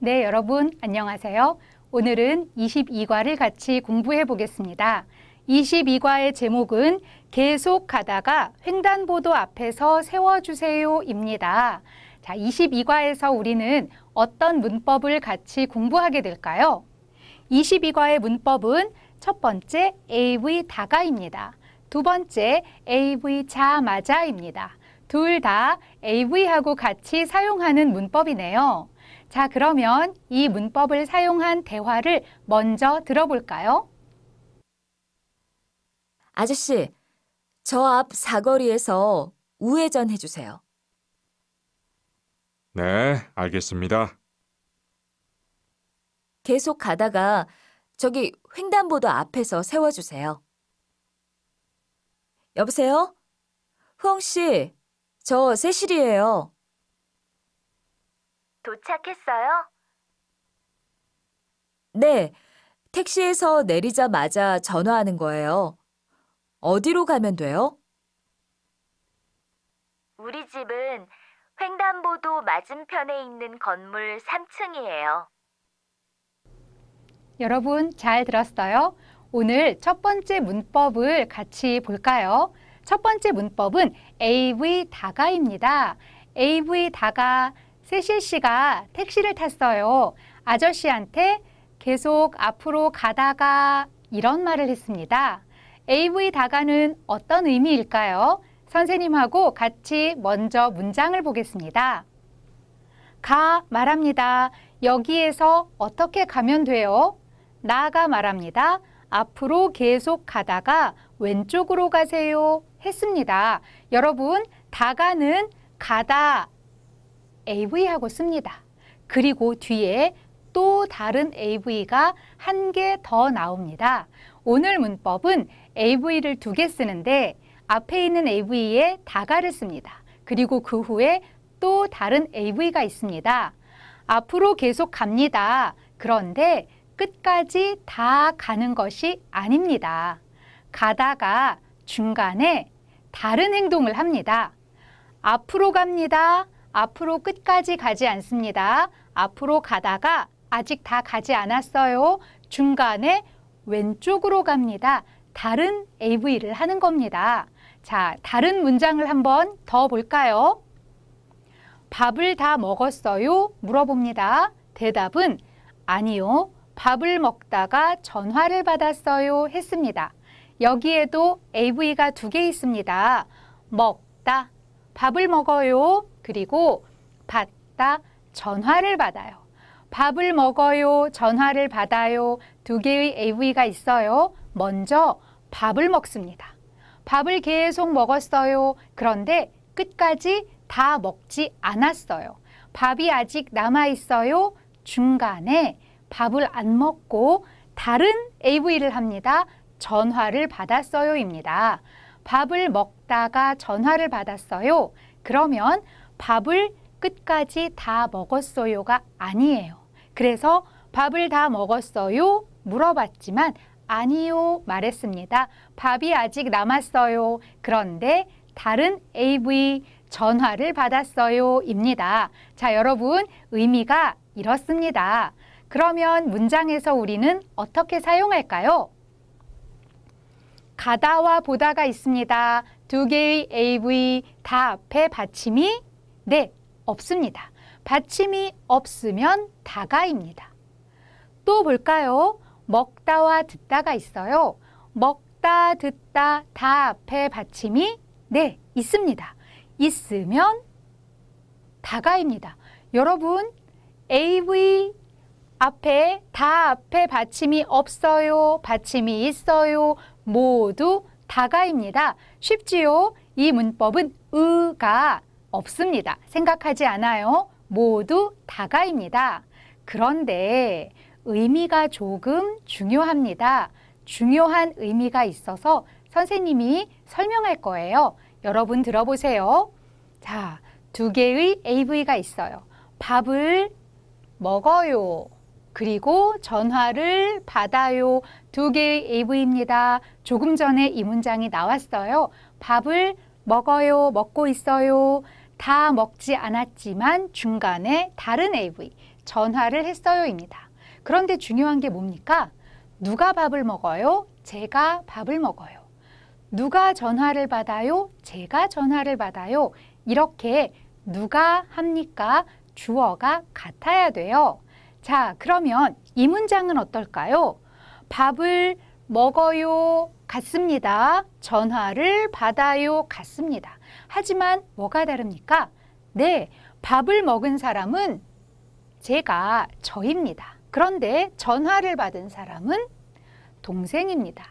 네, 여러분 안녕하세요. 오늘은 22과를 같이 공부해 보겠습니다. 22과의 제목은 계속 가다가 횡단보도 앞에서 세워주세요입니다. 자, 22과에서 우리는 어떤 문법을 같이 공부하게 될까요? 22과의 문법은 첫 번째 AV 다가입니다. 두 번째 AV 자마자입니다. 둘 다 AV하고 같이 사용하는 문법이네요. 자, 그러면 이 문법을 사용한 대화를 먼저 들어볼까요? 아저씨, 저 앞 사거리에서 우회전 해주세요. 네, 알겠습니다. 계속 가다가 저기 횡단보도 앞에서 세워주세요. 여보세요? 흥 씨, 저 세실이에요. 도착했어요? 네, 택시에서 내리자마자 전화하는 거예요. 어디로 가면 돼요? 우리 집은 횡단보도 맞은편에 있는 건물 3층이에요. 여러분 잘 들었어요? 오늘 첫 번째 문법을 같이 볼까요? 첫 번째 문법은 AV 다가입니다. AV 다가 세실 씨가 택시를 탔어요. 아저씨한테 계속 앞으로 가다가 이런 말을 했습니다. AV 다가는 어떤 의미일까요? 선생님하고 같이 먼저 문장을 보겠습니다. 가 말합니다. 여기에서 어떻게 가면 돼요? 나가 말합니다. 앞으로 계속 가다가 왼쪽으로 가세요. 했습니다. 여러분, 다가는 가다 AV하고 씁니다. 그리고 뒤에 또 다른 AV가 한 개 더 나옵니다. 오늘 문법은 AV를 두 개 쓰는데 앞에 있는 AV에 다가를 씁니다. 그리고 그 후에 또 다른 AV가 있습니다. 앞으로 계속 갑니다. 그런데 끝까지 다 가는 것이 아닙니다. 가다가 중간에 다른 행동을 합니다. 앞으로 갑니다. 앞으로 끝까지 가지 않습니다. 앞으로 가다가 아직 다 가지 않았어요. 중간에 왼쪽으로 갑니다. 다른 AV를 하는 겁니다. 자, 다른 문장을 한번 더 볼까요? 밥을 다 먹었어요? 물어봅니다. 대답은 아니요. 밥을 먹다가 전화를 받았어요. 했습니다. 여기에도 AV가 두 개 있습니다. 먹다, 밥을 먹어요. 그리고 받다 전화를 받아요. 밥을 먹어요, 전화를 받아요. 두 개의 AV가 있어요. 먼저 밥을 먹습니다. 밥을 계속 먹었어요. 그런데 끝까지 다 먹지 않았어요. 밥이 아직 남아 있어요. 중간에 밥을 안 먹고 다른 AV를 합니다. 전화를 받았어요입니다. 밥을 먹다가 전화를 받았어요. 그러면 밥을 끝까지 다 먹었어요가 아니에요. 그래서 밥을 다 먹었어요? 물어봤지만 아니요 말했습니다. 밥이 아직 남았어요. 그런데 다른 AV 전화를 받았어요. 입니다. 자, 여러분 의미가 이렇습니다. 그러면 문장에서 우리는 어떻게 사용할까요? 가다와 보다가 있습니다. 두 개의 AV 다 앞에 받침이 네, 없습니다. 받침이 없으면 다가입니다. 또 볼까요? 먹다와 듣다가 있어요. 먹다, 듣다, 다 앞에 받침이 네, 있습니다. 있으면 다가입니다. 여러분, AV 앞에 다 앞에 받침이 없어요, 받침이 있어요 모두 다가입니다. 쉽지요? 이 문법은 의가 없습니다. 생각하지 않아요. 모두 다가입니다. 그런데 의미가 조금 중요합니다. 중요한 의미가 있어서 선생님이 설명할 거예요. 여러분 들어보세요. 자, 두 개의 AV가 있어요. 밥을 먹어요. 그리고 전화를 받아요. 두 개의 AV입니다. 조금 전에 이 문장이 나왔어요. 밥을 먹어요, 먹고 있어요. 다 먹지 않았지만 중간에 다른 AV, 전화를 했어요입니다. 그런데 중요한 게 뭡니까? 누가 밥을 먹어요? 제가 밥을 먹어요. 누가 전화를 받아요? 제가 전화를 받아요. 이렇게 누가 합니까? 주어가 같아야 돼요. 자, 그러면 이 문장은 어떨까요? 밥을 먹어요, 같습니다. 전화를 받아요. 같습니다. 하지만 뭐가 다릅니까? 네, 밥을 먹은 사람은 제가 저입니다. 그런데 전화를 받은 사람은 동생입니다.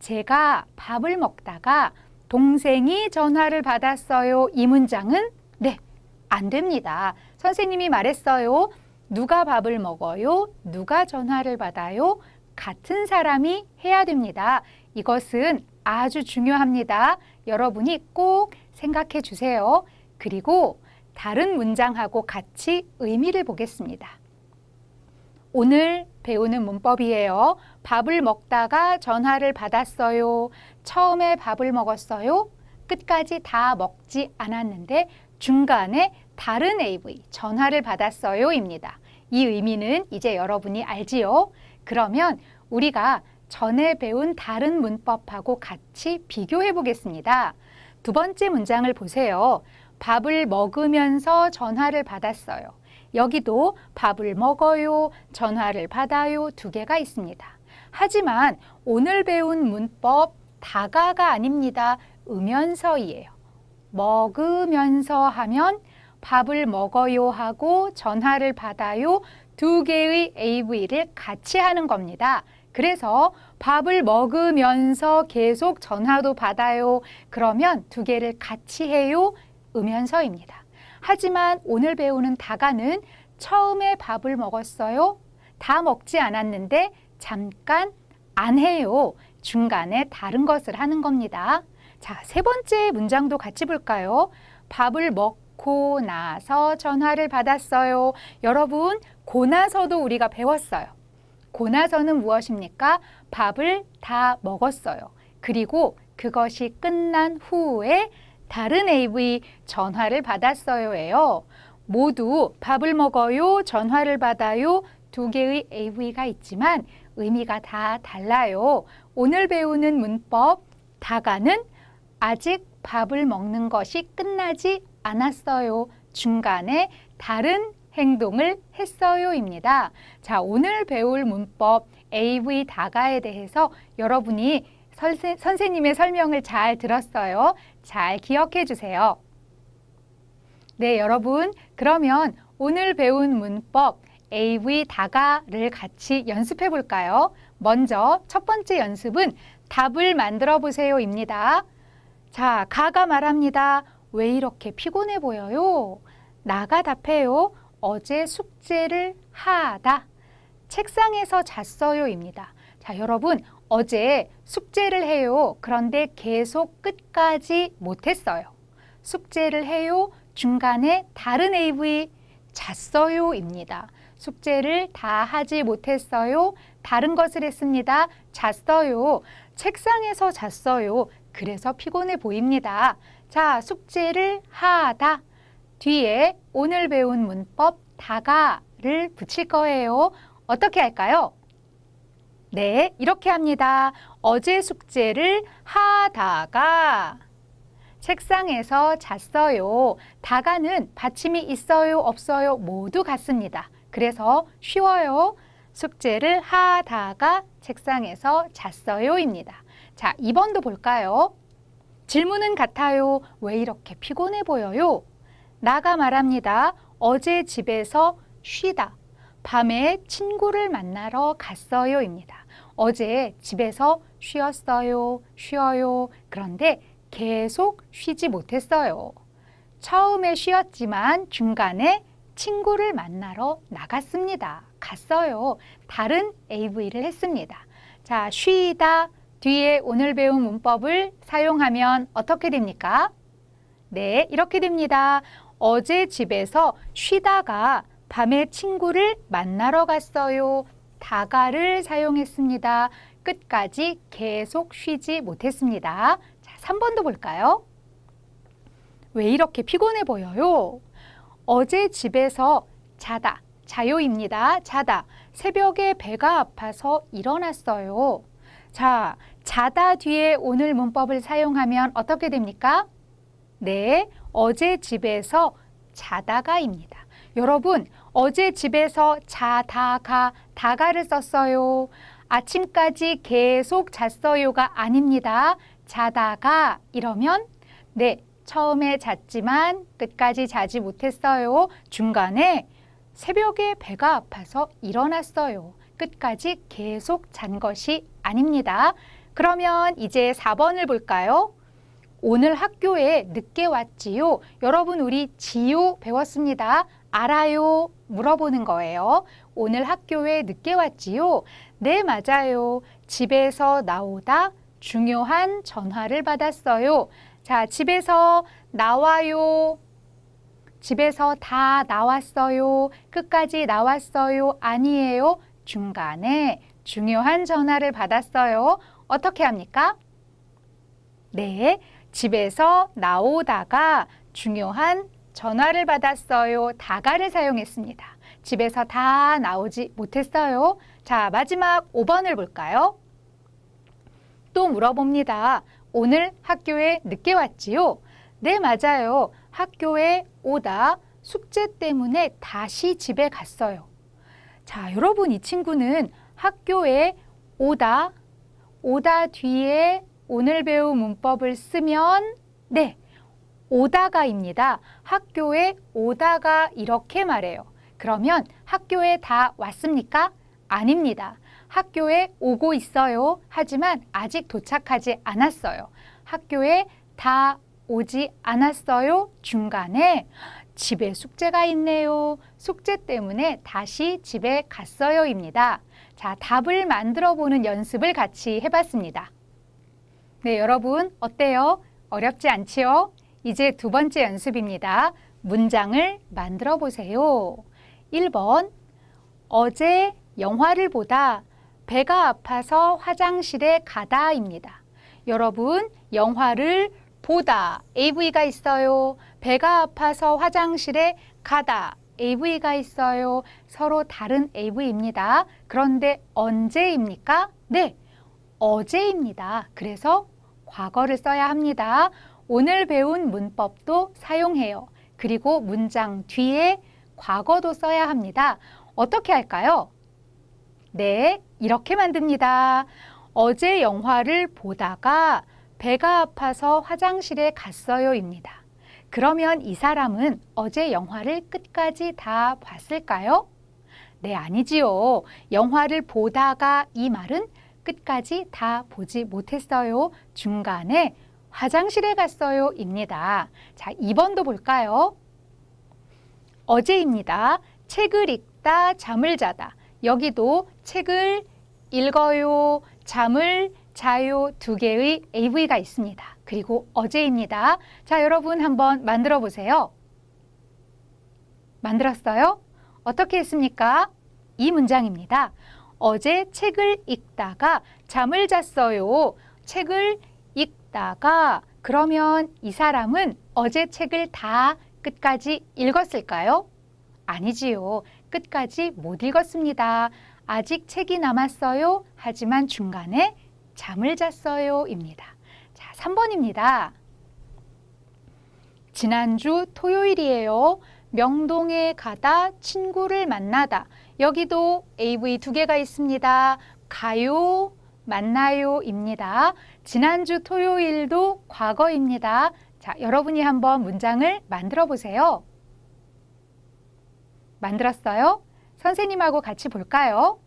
제가 밥을 먹다가 동생이 전화를 받았어요. 이 문장은 네, 안 됩니다. 선생님이 말했어요. 누가 밥을 먹어요? 누가 전화를 받아요? 같은 사람이 해야 됩니다. 이것은 아주 중요합니다. 여러분이 꼭 생각해 주세요. 그리고 다른 문장하고 같이 의미를 보겠습니다. 오늘 배우는 문법이에요. 밥을 먹다가 전화를 받았어요. 처음에 밥을 먹었어요. 끝까지 다 먹지 않았는데 중간에 다른 AV, 전화를 받았어요입니다. 이 의미는 이제 여러분이 알지요? 그러면 우리가 전에 배운 다른 문법하고 같이 비교해 보겠습니다. 두 번째 문장을 보세요. 밥을 먹으면서 전화를 받았어요. 여기도 밥을 먹어요, 전화를 받아요 두 개가 있습니다. 하지만 오늘 배운 문법 다가가 아닙니다. 음연서이에요. 먹으면서 하면 밥을 먹어요 하고 전화를 받아요 두 개의 AV를 같이 하는 겁니다. 그래서 밥을 먹으면서 계속 전화도 받아요. 그러면 두 개를 같이 해요. 음면서입니다 하지만 오늘 배우는 다가는 처음에 밥을 먹었어요. 다 먹지 않았는데 잠깐 안 해요. 중간에 다른 것을 하는 겁니다. 자, 세 번째 문장도 같이 볼까요? 밥을 먹고 나서 전화를 받았어요. 여러분, 고나서도 우리가 배웠어요. 고나서는 무엇입니까? 밥을 다 먹었어요. 그리고 그것이 끝난 후에 다른 AV 전화를 받았어요예요. 모두 밥을 먹어요, 전화를 받아요 두 개의 AV가 있지만 의미가 다 달라요. 오늘 배우는 문법 다가는 아직 밥을 먹는 것이 끝나지 않았어요. 중간에 다른 행동을 했어요입니다. 자, 오늘 배울 문법 AV 다가에 대해서 여러분이 선세, 선생님의 설명을 잘 들었어요. 잘 기억해 주세요. 네, 여러분. 그러면 오늘 배운 문법 AV 다가를 같이 연습해 볼까요? 먼저 첫 번째 연습은 답을 만들어 보세요입니다. 자, 가가 말합니다. 왜 이렇게 피곤해 보여요? 나가 답해요. 어제 숙제를 하다. 책상에서 잤어요입니다. 자, 여러분 어제 숙제를 해요. 그런데 계속 끝까지 못했어요. 숙제를 해요. 중간에 다른 AV 잤어요입니다. 숙제를 다 하지 못했어요. 다른 것을 했습니다. 잤어요. 책상에서 잤어요. 그래서 피곤해 보입니다. 자, 숙제를 하다. 뒤에 오늘 배운 문법 다가를 붙일 거예요. 어떻게 할까요? 네, 이렇게 합니다. 어제 숙제를 하다가 책상에서 잤어요. 다가는 받침이 있어요, 없어요 모두 같습니다. 그래서 쉬워요. 숙제를 하다가 책상에서 잤어요입니다. 자, 2번도 볼까요? 질문은 같아요. 왜 이렇게 피곤해 보여요? 나가 말합니다. 어제 집에서 쉬다. 밤에 친구를 만나러 갔어요입니다. 어제 집에서 쉬었어요, 쉬어요. 그런데 계속 쉬지 못했어요. 처음에 쉬었지만 중간에 친구를 만나러 나갔습니다. 갔어요. 다른 AV를 했습니다. 자, 쉬다 뒤에 오늘 배운 문법을 사용하면 어떻게 됩니까? 네, 이렇게 됩니다. 어제 집에서 쉬다가 밤에 친구를 만나러 갔어요. 다가를 사용했습니다. 끝까지 계속 쉬지 못했습니다. 자, 3번도 볼까요? 왜 이렇게 피곤해 보여요? 어제 집에서 자다, 자요입니다. 자다, 새벽에 배가 아파서 일어났어요. 자, 자다 뒤에 오늘 문법을 사용하면 어떻게 됩니까? 네, 어제 집에서 자다가입니다. 여러분, 어제 집에서 자다가, 다가를 썼어요. 아침까지 계속 잤어요가 아닙니다. 자다가 이러면 네, 처음에 잤지만 끝까지 자지 못했어요. 중간에 새벽에 배가 아파서 일어났어요. 끝까지 계속 잔 것이 아닙니다. 그러면 이제 4번을 볼까요? 오늘 학교에 늦게 왔지요. 여러분 우리 지요 배웠습니다. 알아요 물어보는 거예요. 오늘 학교에 늦게 왔지요. 네, 맞아요. 집에서 나오다 중요한 전화를 받았어요. 자, 집에서 나와요. 집에서 다 나왔어요. 끝까지 나왔어요. 아니에요. 중간에 중요한 전화를 받았어요. 어떻게 합니까? 네. 집에서 나오다가 중요한 전화를 받았어요. 다가를 사용했습니다. 집에서 다 나오지 못했어요. 자, 마지막 5번을 볼까요? 또 물어봅니다. 오늘 학교에 늦게 왔지요? 네, 맞아요. 학교에 오다 숙제 때문에 다시 집에 갔어요. 자, 여러분 이 친구는 학교에 오다, 오다 뒤에 오늘 배운 문법을 쓰면 네, 오다가입니다. 학교에 오다가 이렇게 말해요. 그러면 학교에 다 왔습니까? 아닙니다. 학교에 오고 있어요. 하지만 아직 도착하지 않았어요. 학교에 다 오지 않았어요. 중간에 집에 숙제가 있네요. 숙제 때문에 다시 집에 갔어요입니다. 자, 답을 만들어 보는 연습을 같이 해봤습니다. 네, 여러분 어때요? 어렵지 않지요? 이제 두 번째 연습입니다. 문장을 만들어 보세요. 1번 어제 영화를 보다 배가 아파서 화장실에 가다입니다. 여러분 영화를 보다 AV가 있어요. 배가 아파서 화장실에 가다 AV가 있어요. 서로 다른 AV입니다. 그런데 언제입니까? 네, 어제입니다. 그래서 과거를 써야 합니다. 오늘 배운 문법도 사용해요. 그리고 문장 뒤에 과거도 써야 합니다. 어떻게 할까요? 네, 이렇게 만듭니다. 어제 영화를 보다가 배가 아파서 화장실에 갔어요입니다. 그러면 이 사람은 어제 영화를 끝까지 다 봤을까요? 네, 아니지요. 영화를 보다가 이 말은 끝까지 다 보지 못했어요. 중간에 화장실에 갔어요. 입니다. 자, 2번도 볼까요? 어제입니다. 책을 읽다, 잠을 자다. 여기도 책을 읽어요, 잠을 자요 두 개의 AV가 있습니다. 그리고 어제입니다. 자, 여러분 한번 만들어 보세요. 만들었어요? 어떻게 했습니까? 이 문장입니다. 어제 책을 읽다가 잠을 잤어요. 책을 읽다가 그러면 이 사람은 어제 책을 다 끝까지 읽었을까요? 아니지요. 끝까지 못 읽었습니다. 아직 책이 남았어요. 하지만 중간에 잠을 잤어요. 입니다. 자, 3번입니다. 지난주 토요일이에요. 명동에 가다 친구를 만나다 여기도 AV 두 개가 있습니다. 가요, 만나요입니다. 지난주 토요일도 과거입니다. 자, 여러분이 한번 문장을 만들어 보세요. 만들었어요? 선생님하고 같이 볼까요?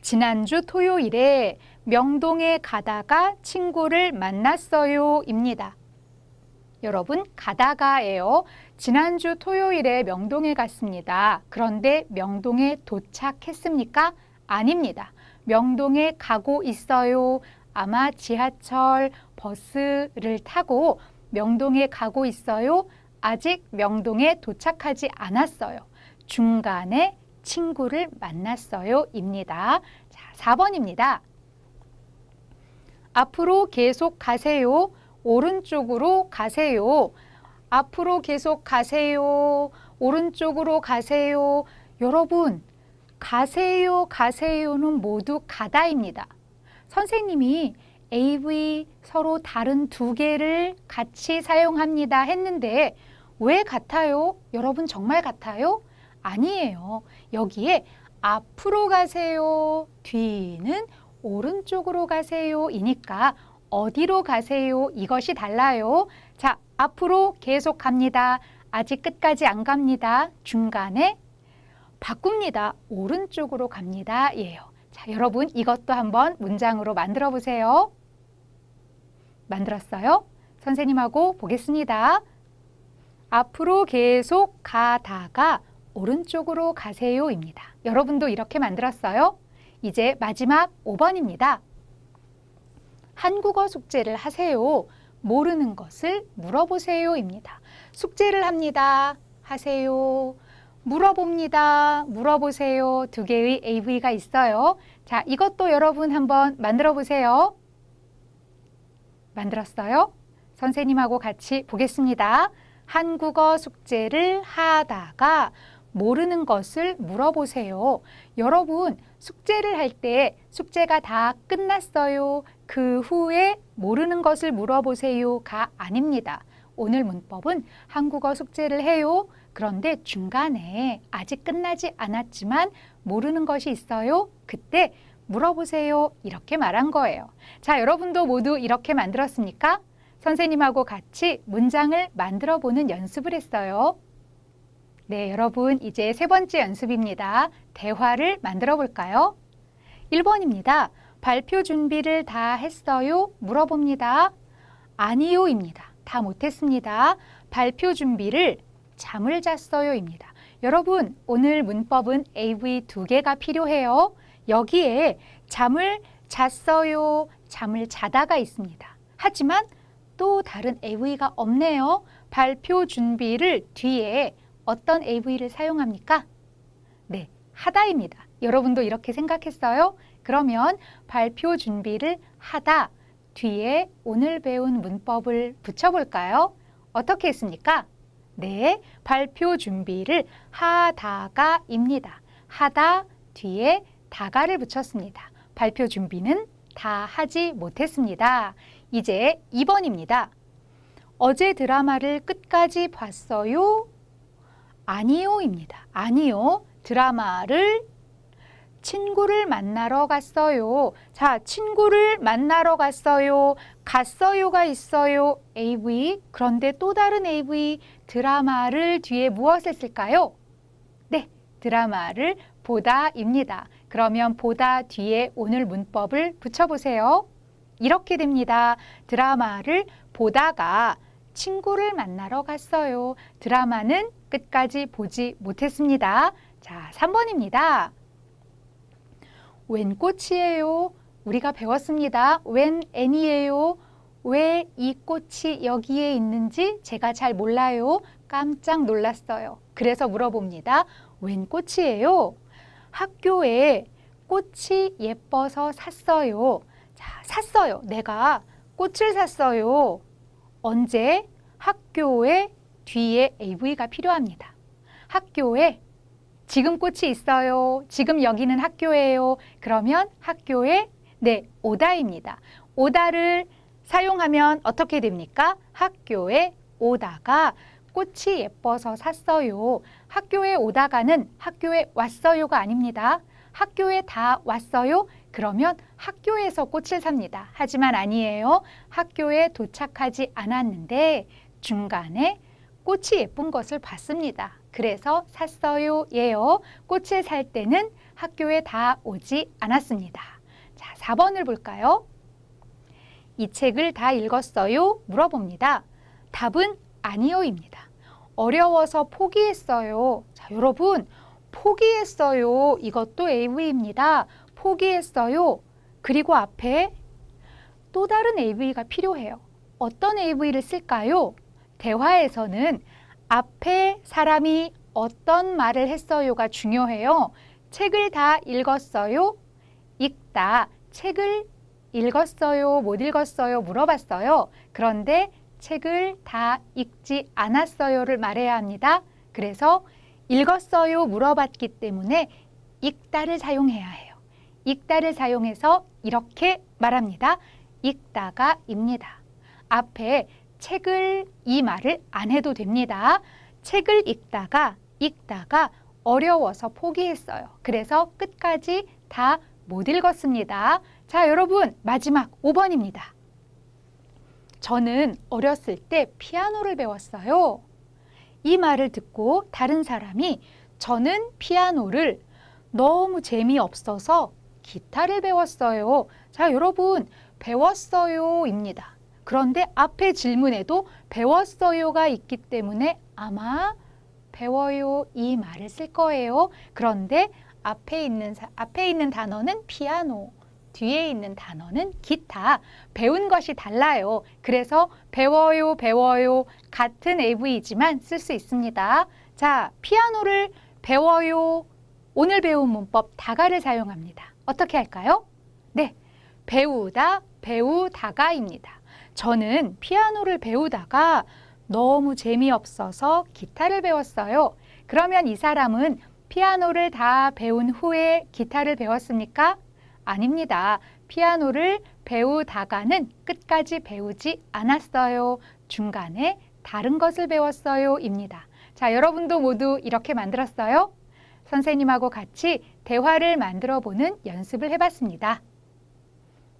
지난주 토요일에 명동에 가다가 친구를 만났어요입니다. 여러분, 가다가예요. 지난주 토요일에 명동에 갔습니다. 그런데 명동에 도착했습니까? 아닙니다. 명동에 가고 있어요. 아마 지하철, 버스를 타고 명동에 가고 있어요. 아직 명동에 도착하지 않았어요. 중간에 친구를 만났어요. 입니다. 자, 4번입니다. 앞으로 계속 가세요. 오른쪽으로 가세요. 앞으로 계속 가세요. 오른쪽으로 가세요. 여러분, 가세요, 가세요는 모두 가다입니다. 선생님이 AV 서로 다른 두 개를 같이 사용합니다 했는데 왜 같아요? 여러분 정말 같아요? 아니에요. 여기에 앞으로 가세요, 뒤는 오른쪽으로 가세요 이니까 어디로 가세요 이것이 달라요. 자, 앞으로 계속 갑니다. 아직 끝까지 안 갑니다. 중간에 바꿉니다. 오른쪽으로 갑니다. 예요. 자, 여러분 이것도 한번 문장으로 만들어 보세요. 만들었어요? 선생님하고 보겠습니다. 앞으로 계속 가다가 오른쪽으로 가세요입니다. 여러분도 이렇게 만들었어요? 이제 마지막 5번입니다. 한국어 숙제를 하세요. 모르는 것을 물어보세요입니다. 숙제를 합니다. 하세요. 물어봅니다. 물어보세요. 두 개의 AV가 있어요. 자, 이것도 여러분 한번 만들어 보세요. 만들었어요? 선생님하고 같이 보겠습니다. 한국어 숙제를 하다가 모르는 것을 물어보세요. 여러분, 숙제를 할 때 숙제가 다 끝났어요. 그 후에 모르는 것을 물어보세요가 아닙니다. 오늘 문법은 한국어 숙제를 해요. 그런데 중간에 아직 끝나지 않았지만 모르는 것이 있어요. 그때 물어보세요. 이렇게 말한 거예요. 자, 여러분도 모두 이렇게 만들었습니까? 선생님하고 같이 문장을 만들어 보는 연습을 했어요. 네, 여러분 이제 세 번째 연습입니다. 대화를 만들어 볼까요? 1번입니다. 발표 준비를 다 했어요? 물어봅니다. 아니요입니다. 다 못했습니다. 발표 준비를 잠을 잤어요입니다. 여러분 오늘 문법은 AV 두 개가 필요해요. 여기에 잠을 잤어요, 잠을 자다가 있습니다. 하지만 또 다른 AV가 없네요. 발표 준비를 뒤에 어떤 AV를 사용합니까? 네, 하다입니다. 여러분도 이렇게 생각했어요? 그러면 발표 준비를 하다 뒤에 오늘 배운 문법을 붙여볼까요? 어떻게 했습니까? 네, 발표 준비를 하다가입니다. 하다 뒤에 다가를 붙였습니다. 발표 준비는 다 하지 못했습니다. 이제 2번입니다. 어제 드라마를 끝까지 봤어요? 아니요입니다. 아니요. 드라마를 친구를 만나러 갔어요. 자, 친구를 만나러 갔어요. 갔어요가 있어요. AV. 그런데 또 다른 AV 드라마를 뒤에 무엇을 쓸까요? 네, 드라마를 보다입니다. 그러면 보다 뒤에 오늘 문법을 붙여보세요. 이렇게 됩니다. 드라마를 보다가 친구를 만나러 갔어요. 드라마는 끝까지 보지 못했습니다. 자, 3번입니다. 웬 꽃이에요? 우리가 배웠습니다. 웬애니에요왜 이 꽃이 여기에 있는지 제가 잘 몰라요. 깜짝 놀랐어요. 그래서 물어봅니다. 웬 꽃이에요? 학교에 꽃이 예뻐서 샀어요. 자, 샀어요. 내가 꽃을 샀어요. 언제? 학교에 뒤에 AV가 필요합니다. 학교에 지금 꽃이 있어요. 지금 여기는 학교예요. 그러면 학교에 네, 오다입니다. 오다를 사용하면 어떻게 됩니까? 학교에 오다가 꽃이 예뻐서 샀어요. 학교에 오다가는 학교에 왔어요가 아닙니다. 학교에 다 왔어요? 그러면 학교에서 꽃을 삽니다. 하지만 아니에요. 학교에 도착하지 않았는데 중간에 꽃이 예쁜 것을 봤습니다. 그래서 샀어요 예요. 꽃을 살 때는 학교에 다 오지 않았습니다. 자, 4번을 볼까요? 이 책을 다 읽었어요? 물어봅니다. 답은 아니요입니다. 어려워서 포기했어요. 자, 여러분, 포기했어요. 이것도 AV입니다. 포기했어요. 그리고 앞에 또 다른 AV가 필요해요. 어떤 AV를 쓸까요? 대화에서는 앞에 사람이 어떤 말을 했어요가 중요해요. 책을 다 읽었어요? 읽다. 책을 읽었어요? 못 읽었어요? 물어봤어요. 그런데 책을 다 읽지 않았어요를 말해야 합니다. 그래서 읽었어요? 물어봤기 때문에 읽다를 사용해야 해요. 읽다를 사용해서 이렇게 말합니다. 읽다가 입니다. 앞에 책을 이 말을 안 해도 됩니다. 책을 읽다가 읽다가 어려워서 포기했어요. 그래서 끝까지 다 못 읽었습니다. 자, 여러분 마지막 5번입니다. 저는 어렸을 때 피아노를 배웠어요. 이 말을 듣고 다른 사람이 저는 피아노를 너무 재미없어서 기타를 배웠어요. 자, 여러분 배웠어요입니다. 그런데 앞에 질문에도 배웠어요가 있기 때문에 아마 배워요 이 말을 쓸 거예요. 그런데 앞에 있는 앞에 있는 단어는 피아노, 뒤에 있는 단어는 기타. 배운 것이 달라요. 그래서 배워요, 배워요 같은 AV이지만 쓸 수 있습니다. 자, 피아노를 배워요. 오늘 배운 문법 다가를 사용합니다. 어떻게 할까요? 네, 배우다, 배우다가입니다. 저는 피아노를 배우다가 너무 재미없어서 기타를 배웠어요. 그러면 이 사람은 피아노를 다 배운 후에 기타를 배웠습니까? 아닙니다. 피아노를 배우다가는 끝까지 배우지 않았어요. 중간에 다른 것을 배웠어요. 입니다. 자, 여러분도 모두 이렇게 만들었어요? 선생님하고 같이 대화를 만들어 보는 연습을 해봤습니다.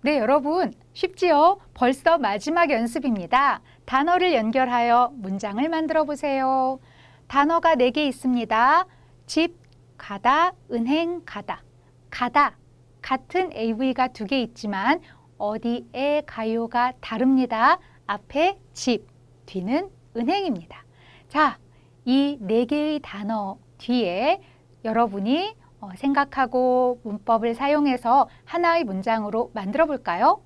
네, 여러분. 쉽지요? 벌써 마지막 연습입니다. 단어를 연결하여 문장을 만들어 보세요. 단어가 네 개 있습니다. 집, 가다, 은행, 가다. 가다. 같은 AV가 두 개 있지만 어디에 가요가 다릅니다. 앞에 집, 뒤는 은행입니다. 자, 이 네 개의 단어 뒤에 여러분이 어, 생각하고 문법을 사용해서 하나의 문장으로 만들어 볼까요?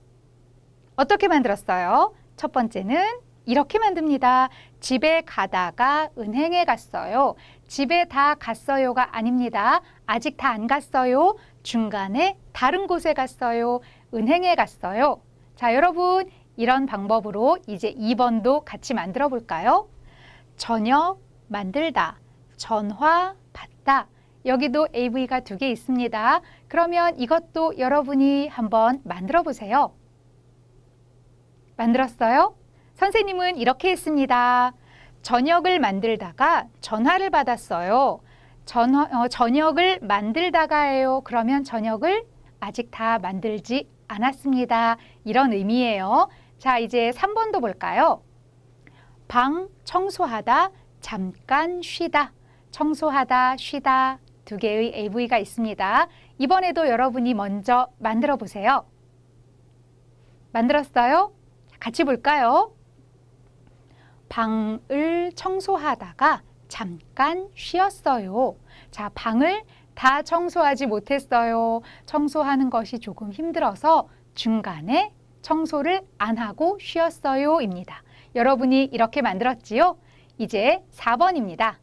어떻게 만들었어요? 첫 번째는 이렇게 만듭니다. 집에 가다가 은행에 갔어요. 집에 다 갔어요가 아닙니다. 아직 다 안 갔어요. 중간에 다른 곳에 갔어요. 은행에 갔어요. 자, 여러분 이런 방법으로 이제 2번도 같이 만들어 볼까요? 저녁 만들다, 전화 받다, 여기도 AV가 두 개 있습니다. 그러면 이것도 여러분이 한번 만들어 보세요. 만들었어요? 선생님은 이렇게 했습니다. 저녁을 만들다가 전화를 받았어요. 전, 어, 저녁을 만들다가예요. 그러면 저녁을 아직 다 만들지 않았습니다. 이런 의미예요. 자, 이제 3번도 볼까요? 방 청소하다, 잠깐 쉬다. 청소하다, 쉬다. 두 개의 AV가 있습니다. 이번에도 여러분이 먼저 만들어 보세요. 만들었어요? 같이 볼까요? 방을 청소하다가 잠깐 쉬었어요. 자, 방을 다 청소하지 못했어요. 청소하는 것이 조금 힘들어서 중간에 청소를 안 하고 쉬었어요. 입니다. 여러분이 이렇게 만들었지요? 이제 4번입니다.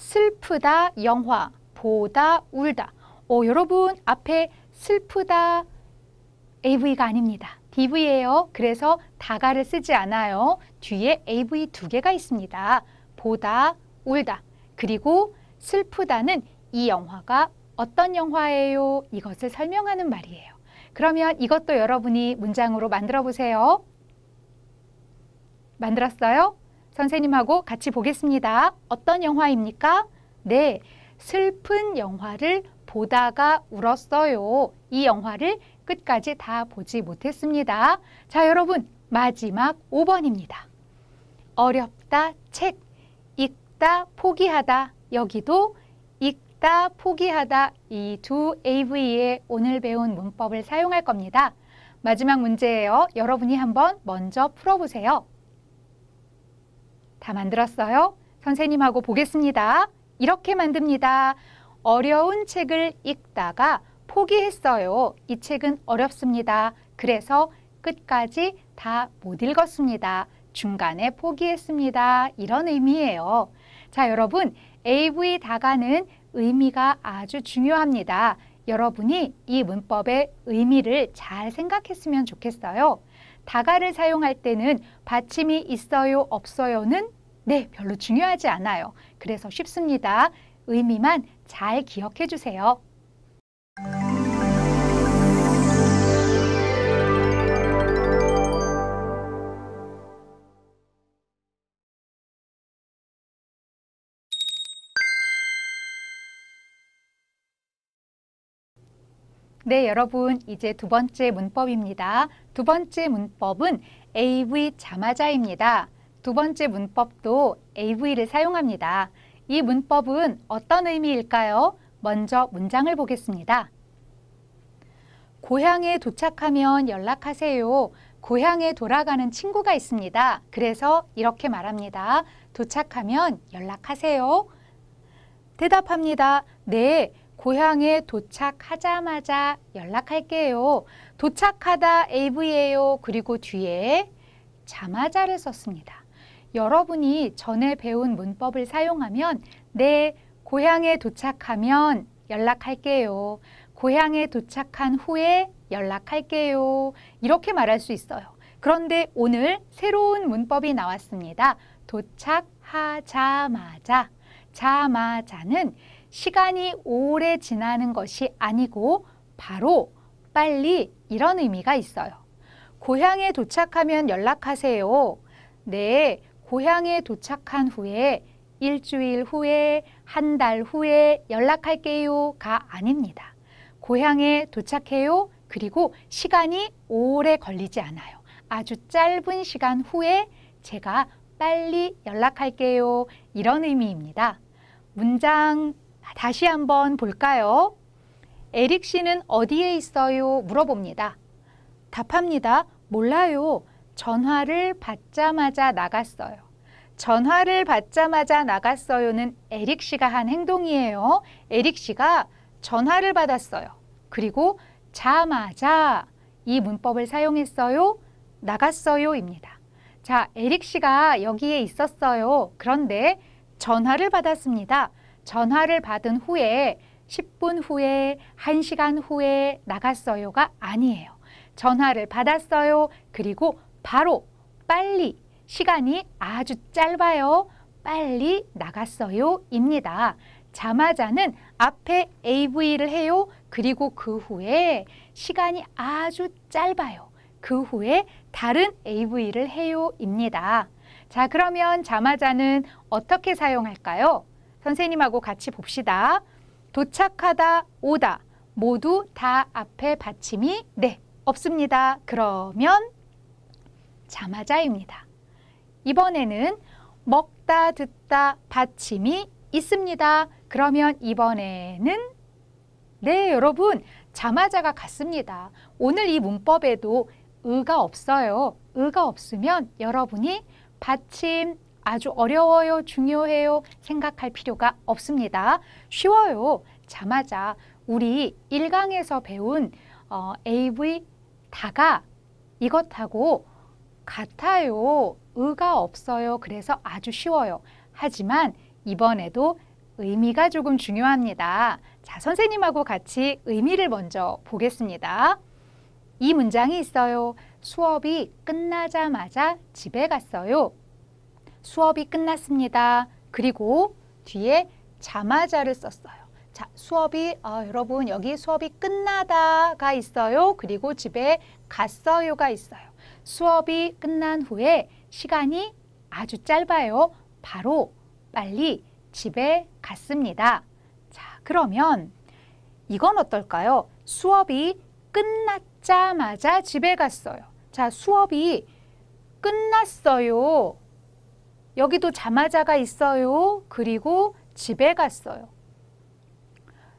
슬프다 영화, 보다 울다. 오, 어, 여러분 앞에 슬프다 AV가 아닙니다. DV예요. 그래서 다가를 쓰지 않아요. 뒤에 AV 두 개가 있습니다. 보다, 울다. 그리고 슬프다는 이 영화가 어떤 영화예요? 이것을 설명하는 말이에요. 그러면 이것도 여러분이 문장으로 만들어 보세요. 만들었어요? 선생님하고 같이 보겠습니다. 어떤 영화입니까? 네, 슬픈 영화를 보다가 울었어요. 이 영화를 끝까지 다 보지 못했습니다. 자, 여러분, 마지막 5번입니다. 어렵다, 책, 읽다, 포기하다. 여기도 읽다, 포기하다. 이 두 AV의 오늘 배운 문법을 사용할 겁니다. 마지막 문제예요. 여러분이 한번 먼저 풀어보세요. 다 만들었어요? 선생님하고 보겠습니다. 이렇게 만듭니다. 어려운 책을 읽다가 포기했어요. 이 책은 어렵습니다. 그래서 끝까지 다 못 읽었습니다. 중간에 포기했습니다. 이런 의미예요. 자, 여러분, AV 다가는 의미가 아주 중요합니다. 여러분이 이 문법의 의미를 잘 생각했으면 좋겠어요. 다가를 사용할 때는 받침이 있어요, 없어요는 네, 별로 중요하지 않아요. 그래서 쉽습니다. 의미만 잘 기억해 주세요. 네, 여러분 이제 두 번째 문법입니다. 두 번째 문법은 AV 자마자입니다. 두 번째 문법도 AV를 사용합니다. 이 문법은 어떤 의미일까요? 먼저 문장을 보겠습니다. 고향에 도착하면 연락하세요. 고향에 돌아가는 친구가 있습니다. 그래서 이렇게 말합니다. 도착하면 연락하세요. 대답합니다. 네, 고향에 도착하자마자 연락할게요. 도착하다 AV예요. 그리고 뒤에 자마자를 썼습니다. 여러분이 전에 배운 문법을 사용하면 내 네, 고향에 도착하면 연락할게요. 고향에 도착한 후에 연락할게요. 이렇게 말할 수 있어요. 그런데 오늘 새로운 문법이 나왔습니다. 도착하자마자. 자마자는 시간이 오래 지나는 것이 아니고 바로 빨리 이런 의미가 있어요. 고향에 도착하면 연락하세요. 네, 고향에 도착한 후에 일주일 후에, 한 달 후에 연락할게요가 아닙니다. 고향에 도착해요. 그리고 시간이 오래 걸리지 않아요. 아주 짧은 시간 후에 제가 빨리 연락할게요. 이런 의미입니다. 문장 다시 한번 볼까요? 에릭 씨는 어디에 있어요? 물어봅니다. 답합니다. 몰라요. 전화를 받자마자 나갔어요. 전화를 받자마자 나갔어요는 에릭 씨가 한 행동이에요. 에릭 씨가 전화를 받았어요. 그리고 자마자 이 문법을 사용했어요. 나갔어요입니다. 자, 에릭 씨가 여기에 있었어요. 그런데 전화를 받았습니다. 전화를 받은 후에 10분 후에, 1시간 후에 나갔어요가 아니에요. 전화를 받았어요. 그리고 바로 빨리 시간이 아주 짧아요. 빨리 나갔어요. 입니다. 자마자는 앞에 AV를 해요. 그리고 그 후에 시간이 아주 짧아요. 그 후에 다른 AV를 해요. 입니다. 자, 그러면 자마자는 어떻게 사용할까요? 선생님하고 같이 봅시다. 도착하다, 오다 모두 다 앞에 받침이 네, 없습니다. 그러면 자마자입니다. 이번에는 먹다, 듣다 받침이 있습니다. 그러면 이번에는 네, 여러분 자마자가 같습니다. 오늘 이 문법에도 의가 없어요. 의가 없으면 여러분이 받침, 아주 어려워요, 중요해요 생각할 필요가 없습니다. 쉬워요. 자마자 우리 1강에서 배운 어, AV 다가 이것하고 같아요. 의가 없어요. 그래서 아주 쉬워요. 하지만 이번에도 의미가 조금 중요합니다. 자, 선생님하고 같이 의미를 먼저 보겠습니다. 이 문장이 있어요. 수업이 끝나자마자 집에 갔어요. 수업이 끝났습니다. 그리고 뒤에 자마자를 썼어요. 자, 수업이 아, 여러분 여기 수업이 끝나다가 있어요. 그리고 집에 갔어요가 있어요. 수업이 끝난 후에 시간이 아주 짧아요. 바로 빨리 집에 갔습니다. 자, 그러면 이건 어떨까요? 수업이 끝났자마자 집에 갔어요. 자, 수업이 끝났어요. 여기도 자마자가 있어요. 그리고 집에 갔어요.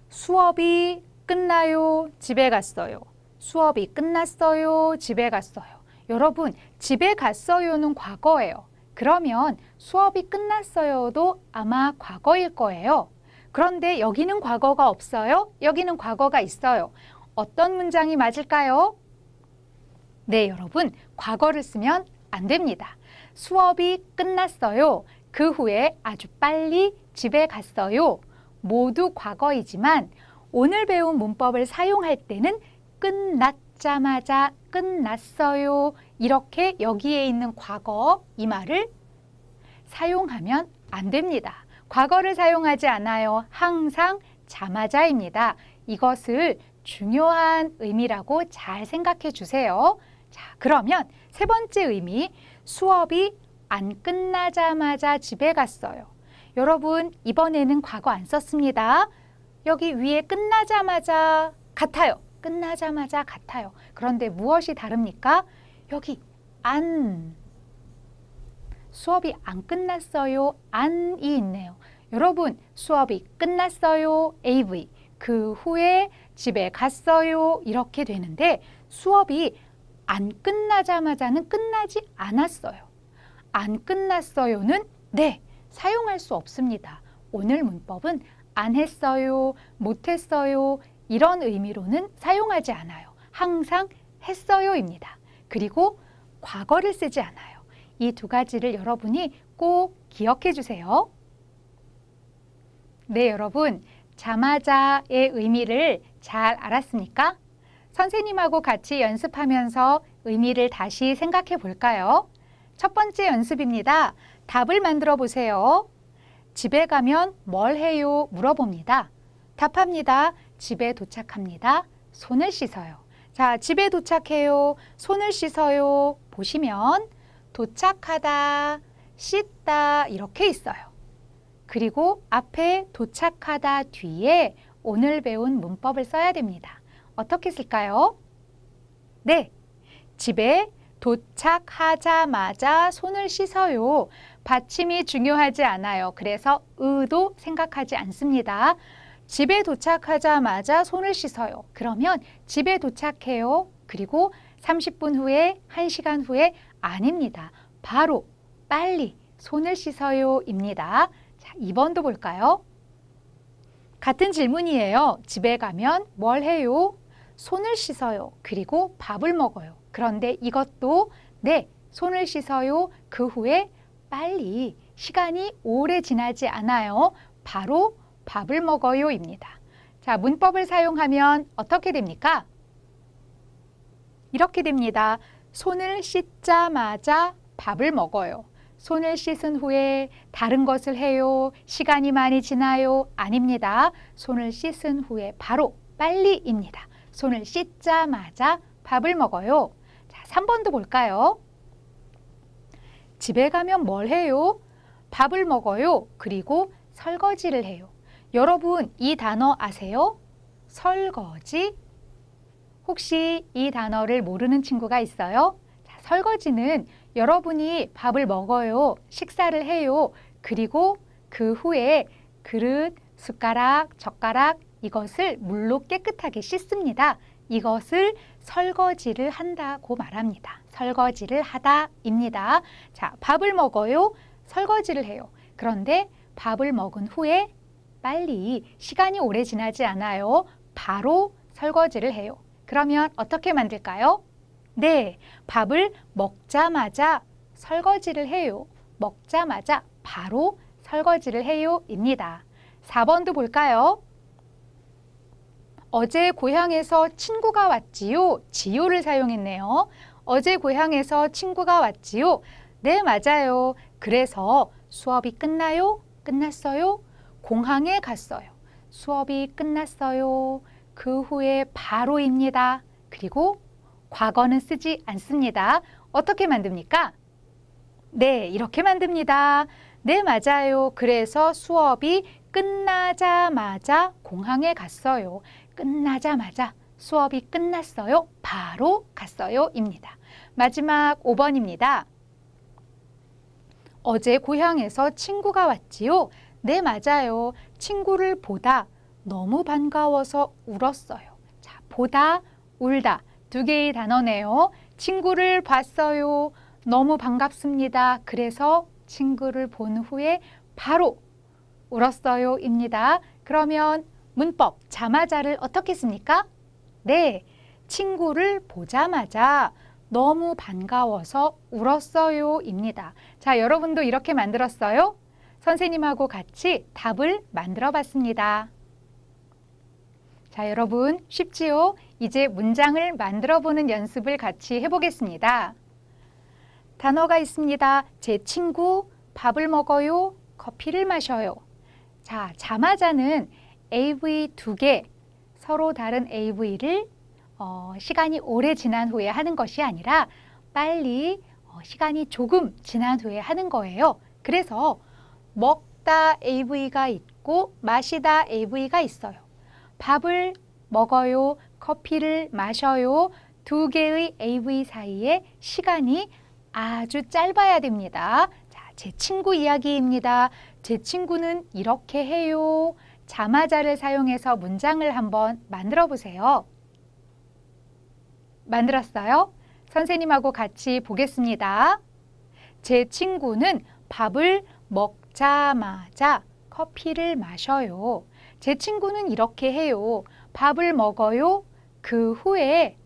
수업이 끝나요. 집에 갔어요. 수업이 끝났어요. 집에 갔어요. 여러분, 집에 갔어요는 과거예요. 그러면 수업이 끝났어요도 아마 과거일 거예요. 그런데 여기는 과거가 없어요. 여기는 과거가 있어요. 어떤 문장이 맞을까요? 네, 여러분, 과거를 쓰면 안 됩니다. 수업이 끝났어요. 그 후에 아주 빨리 집에 갔어요. 모두 과거이지만 오늘 배운 문법을 사용할 때는 끝났자마자 끝났어요. 이렇게 여기에 있는 과거 이 말을 사용하면 안 됩니다. 과거를 사용하지 않아요. 항상 자마자입니다. 이것을 중요한 의미라고 잘 생각해 주세요. 자, 그러면 세 번째 의미 수업이 안 끝나자마자 집에 갔어요. 여러분 이번에는 과거 안 썼습니다. 여기 위에 끝나자마자 같아요. 끝나자마자 같아요. 그런데 무엇이 다릅니까? 여기 안 수업이 안 끝났어요. 안이 있네요. 여러분 수업이 끝났어요. AV 그 후에 집에 갔어요. 이렇게 되는데 수업이 안 끝나자마자는 끝나지 않았어요. 안 끝났어요는 네, 사용할 수 없습니다. 오늘 문법은 안 했어요, 못 했어요 이런 의미로는 사용하지 않아요. 항상 했어요입니다. 그리고 과거를 쓰지 않아요. 이 두 가지를 여러분이 꼭 기억해 주세요. 네, 여러분. 자마자의 의미를 잘 알았습니까? 선생님하고 같이 연습하면서 의미를 다시 생각해 볼까요? 첫 번째 연습입니다. 답을 만들어 보세요. 집에 가면 뭘 해요? 물어봅니다. 답합니다. 집에 도착합니다. 손을 씻어요. 자, 집에 도착해요. 손을 씻어요. 보시면 도착하다, 씻다 이렇게 있어요. 그리고 앞에 도착하다 뒤에 오늘 배운 문법을 써야 됩니다. 어떻게 쓸까요? 네, 집에 도착하자마자 손을 씻어요. 받침이 중요하지 않아요. 그래서 의도 생각하지 않습니다. 집에 도착하자마자 손을 씻어요. 그러면 집에 도착해요. 그리고 30분 후에, 1시간 후에 아닙니다. 바로 빨리 손을 씻어요입니다. 자, 2번도 볼까요? 같은 질문이에요. 집에 가면 뭘 해요? 손을 씻어요. 그리고 밥을 먹어요. 그런데 이것도 네, 손을 씻어요. 그 후에 빨리 시간이 오래 지나지 않아요. 바로 밥을 먹어요입니다. 자, 문법을 사용하면 어떻게 됩니까? 이렇게 됩니다. 손을 씻자마자 밥을 먹어요. 손을 씻은 후에 다른 것을 해요. 시간이 많이 지나요. 아닙니다. 손을 씻은 후에 바로 빨리입니다. 손을 씻자마자 밥을 먹어요. 자, 3번도 볼까요? 집에 가면 뭘 해요? 밥을 먹어요. 그리고 설거지를 해요. 여러분 이 단어 아세요? 설거지 혹시 이 단어를 모르는 친구가 있어요? 자, 설거지는 여러분이 밥을 먹어요, 식사를 해요, 그리고 그 후에 그릇, 숟가락, 젓가락, 이것을 물로 깨끗하게 씻습니다. 이것을 설거지를 한다고 말합니다. 설거지를 하다입니다. 자, 밥을 먹어요. 설거지를 해요. 그런데 밥을 먹은 후에 빨리 시간이 오래 지나지 않아요. 바로 설거지를 해요. 그러면 어떻게 만들까요? 네, 밥을 먹자마자 설거지를 해요. 먹자마자 바로 설거지를 해요입니다. 4번도 볼까요? 어제 고향에서 친구가 왔지요. 지요를 사용했네요. 어제 고향에서 친구가 왔지요. 네, 맞아요. 그래서 수업이 끝나요? 끝났어요? 공항에 갔어요. 수업이 끝났어요. 그 후에 바로입니다. 그리고 과거는 쓰지 않습니다. 어떻게 만듭니까? 네, 이렇게 만듭니다. 네, 맞아요. 그래서 수업이 끝나자마자 공항에 갔어요. 끝나자마자 수업이 끝났어요. 바로 갔어요. 입니다. 마지막 5번입니다. 어제 고향에서 친구가 왔지요. 네, 맞아요. 친구를 보다 너무 반가워서 울었어요. 자, 보다, 울다. 두 개의 단어네요. 친구를 봤어요. 너무 반갑습니다. 그래서 친구를 본 후에 바로 울었어요. 입니다. 그러면 문법 자마자를 어떻게 씁니까? 네, 친구를 보자마자 너무 반가워서 울었어요 입니다. 자, 여러분도 이렇게 만들었어요? 선생님하고 같이 답을 만들어 봤습니다. 자, 여러분 쉽지요? 이제 문장을 만들어 보는 연습을 같이 해보겠습니다. 단어가 있습니다. 제 친구, 밥을 먹어요, 커피를 마셔요. 자, 자마자는 AV 두 개 서로 다른 AV를 어, 시간이 오래 지난 후에 하는 것이 아니라 빨리 어, 시간이 조금 지난 후에 하는 거예요. 그래서 먹다 AV가 있고 마시다 AV가 있어요. 밥을 먹어요, 커피를 마셔요 두 개의 AV 사이에 시간이 아주 짧아야 됩니다. 자, 제 친구 이야기입니다. 제 친구는 이렇게 해요. 자마자를 사용해서 문장을 한번 만들어 보세요. 만들었어요? 선생님하고 같이 보겠습니다. 제 친구는 밥을 먹자마자 커피를 마셔요. 제 친구는 이렇게 해요. 밥을 먹어요. 그 후에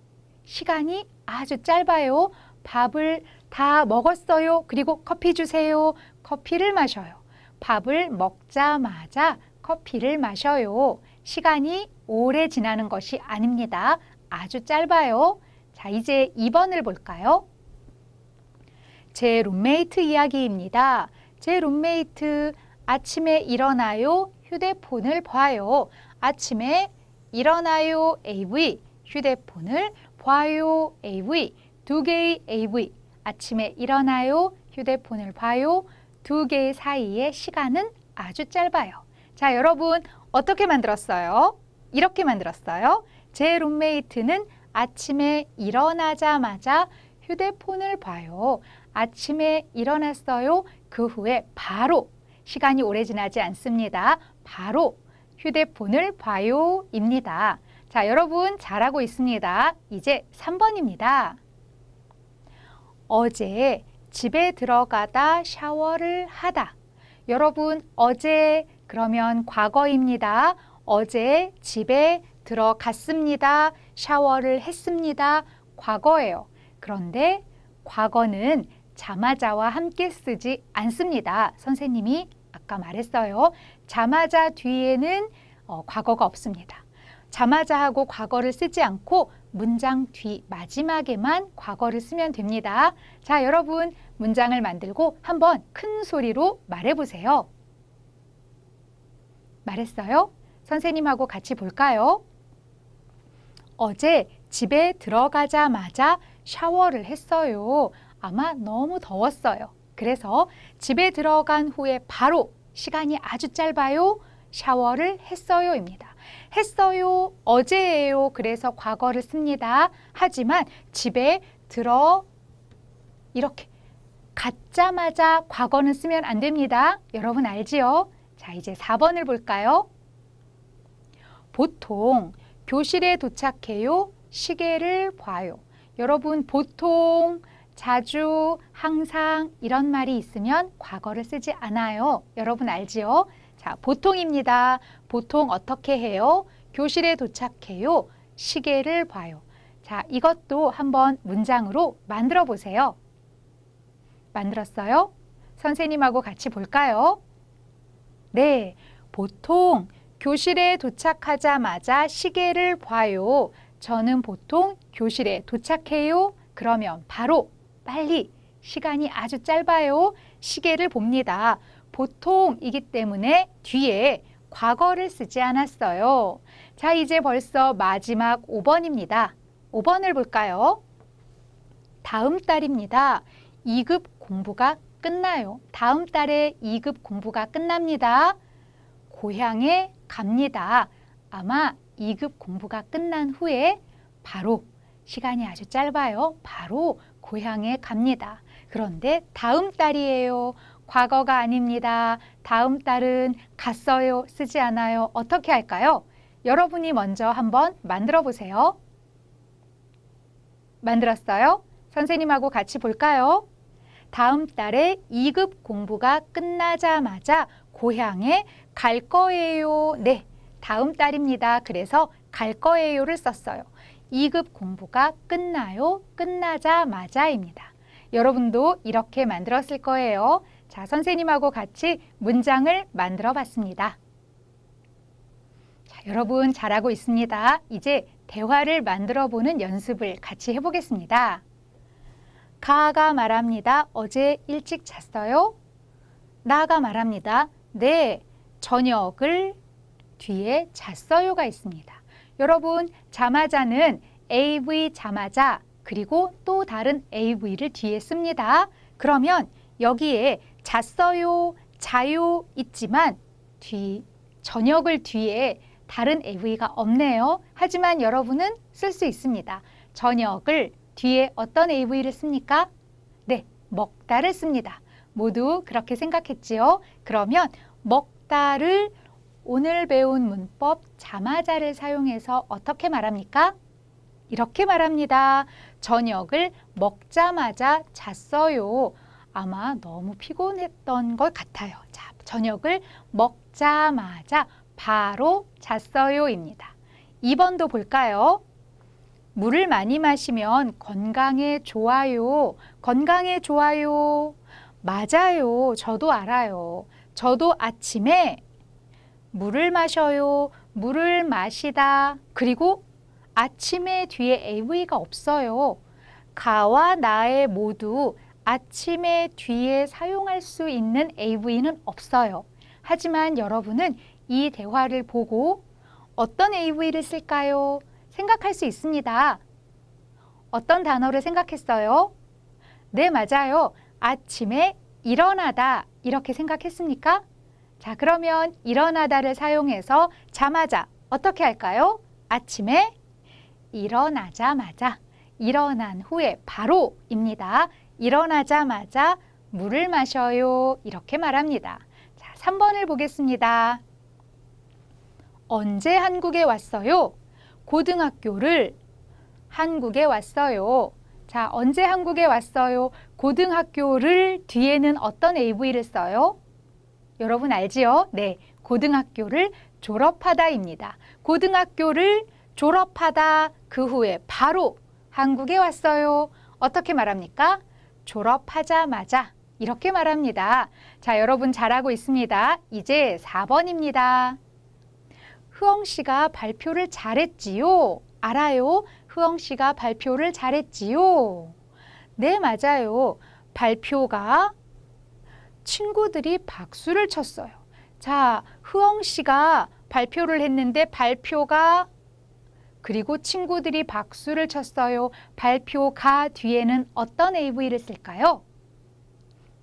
시간이 아주 짧아요. 밥을 다 먹었어요. 그리고 커피 주세요. 커피를 마셔요. 밥을 먹자마자 커피를 마셔요. 시간이 오래 지나는 것이 아닙니다. 아주 짧아요. 자, 이제 2번을 볼까요? 제 룸메이트 이야기입니다. 제 룸메이트 아침에 일어나요. 휴대폰을 봐요. 아침에 일어나요. AV. 휴대폰을 봐요. AV. 두 개의 AV. 아침에 일어나요. 휴대폰을 봐요. 두 개의 사이의 시간은 아주 짧아요. 자, 여러분 어떻게 만들었어요? 이렇게 만들었어요. 제 룸메이트는 아침에 일어나자마자 휴대폰을 봐요. 아침에 일어났어요. 그 후에 바로 시간이 오래 지나지 않습니다. 바로 휴대폰을 봐요입니다. 자, 여러분 잘하고 있습니다. 이제 3번입니다. 어제 집에 들어가다 샤워를 하다. 여러분 어제 그러면 과거입니다. 어제 집에 들어갔습니다. 샤워를 했습니다. 과거예요. 그런데 과거는 자마자와 함께 쓰지 않습니다. 선생님이 아까 말했어요. 자마자 뒤에는 어, 과거가 없습니다. 자마자하고 과거를 쓰지 않고 문장 뒤 마지막에만 과거를 쓰면 됩니다. 자, 여러분 문장을 만들고 한번 큰 소리로 말해보세요. 말했어요? 선생님하고 같이 볼까요? 어제 집에 들어가자마자 샤워를 했어요. 아마 너무 더웠어요. 그래서 집에 들어간 후에 바로 시간이 아주 짧아요. 샤워를 했어요입니다. 했어요, 어제예요. 그래서 과거를 씁니다. 하지만 집에 들어 이렇게 갔자마자 과거는 쓰면 안 됩니다. 여러분 알지요? 자, 이제 4번을 볼까요? 보통 교실에 도착해요. 시계를 봐요. 여러분 보통, 자주, 항상 이런 말이 있으면 과거를 쓰지 않아요. 여러분 알지요? 자, 보통입니다. 보통 어떻게 해요? 교실에 도착해요. 시계를 봐요. 자, 이것도 한번 문장으로 만들어 보세요. 만들었어요? 선생님하고 같이 볼까요? 네, 보통 교실에 도착하자마자 시계를 봐요. 저는 보통 교실에 도착해요. 그러면 바로 빨리 시간이 아주 짧아요. 시계를 봅니다. 보통이기 때문에 뒤에 과거를 쓰지 않았어요. 자, 이제 벌써 마지막 5번입니다. 5번을 볼까요? 다음 달입니다. 2급 공부가 끝나요. 다음 달에 2급 공부가 끝납니다. 고향에 갑니다. 아마 2급 공부가 끝난 후에 바로 시간이 아주 짧아요. 바로 고향에 갑니다. 그런데 다음 달이에요. 과거가 아닙니다. 다음 달은 갔어요. 쓰지 않아요. 어떻게 할까요? 여러분이 먼저 한번 만들어 보세요. 만들었어요? 선생님하고 같이 볼까요? 다음 달에 2급 공부가 끝나자마자 고향에 갈 거예요. 네, 다음 달입니다. 그래서 갈 거예요를 썼어요. 2급 공부가 끝나요, 끝나자마자입니다. 여러분도 이렇게 만들었을 거예요. 자, 선생님하고 같이 문장을 만들어 봤습니다. 자, 여러분 잘하고 있습니다. 이제 대화를 만들어 보는 연습을 같이 해보겠습니다. 가가 말합니다. 어제 일찍 잤어요? 나가 말합니다. 네, 저녁을 뒤에 잤어요가 있습니다. 여러분, 자마자는 AV 자마자 그리고 또 다른 AV를 뒤에 씁니다. 그러면 여기에 잤어요, 자요 있지만 뒤 저녁을 뒤에 다른 AV가 없네요. 하지만 여러분은 쓸 수 있습니다. 저녁을 뒤에 어떤 av를 씁니까? 네, 먹다를 씁니다. 모두 그렇게 생각했지요. 그러면 먹다를 오늘 배운 문법 자마자를 사용해서 어떻게 말합니까? 이렇게 말합니다. 저녁을 먹자마자 잤어요. 아마 너무 피곤했던 것 같아요. 자, 저녁을 먹자마자 바로 잤어요입니다. 2번도 볼까요? 물을 많이 마시면 건강에 좋아요. 건강에 좋아요. 맞아요. 저도 알아요. 저도 아침에 물을 마셔요. 물을 마시다. 그리고 아침에 뒤에 AV가 없어요. 가와 나의 모두 아침에 뒤에 사용할 수 있는 AV는 없어요. 하지만 여러분은 이 대화를 보고 어떤 AV를 쓸까요? 생각할 수 있습니다. 어떤 단어를 생각했어요? 네, 맞아요. 아침에 일어나다 이렇게 생각했습니까? 자, 그러면 일어나다를 사용해서 자마자 어떻게 할까요? 아침에 일어나자마자 일어난 후에 바로입니다. 일어나자마자 물을 마셔요. 이렇게 말합니다. 자, 3번을 보겠습니다. 언제 한국에 왔어요? 고등학교를 한국에 왔어요. 자, 언제 한국에 왔어요? 고등학교를 뒤에는 어떤 AV를 써요? 여러분 알지요? 네, 고등학교를 졸업하다입니다. 고등학교를 졸업하다 그 후에 바로 한국에 왔어요. 어떻게 말합니까? 졸업하자마자 이렇게 말합니다. 자, 여러분 잘하고 있습니다. 이제 4번입니다. 흐엉 씨가 발표를 잘했지요. 알아요. 흐엉 씨가 발표를 잘했지요. 네, 맞아요. 발표가 친구들이 박수를 쳤어요. 자, 흐엉 씨가 발표를 했는데 발표가 그리고 친구들이 박수를 쳤어요. 발표가 뒤에는 어떤 AV를 쓸까요?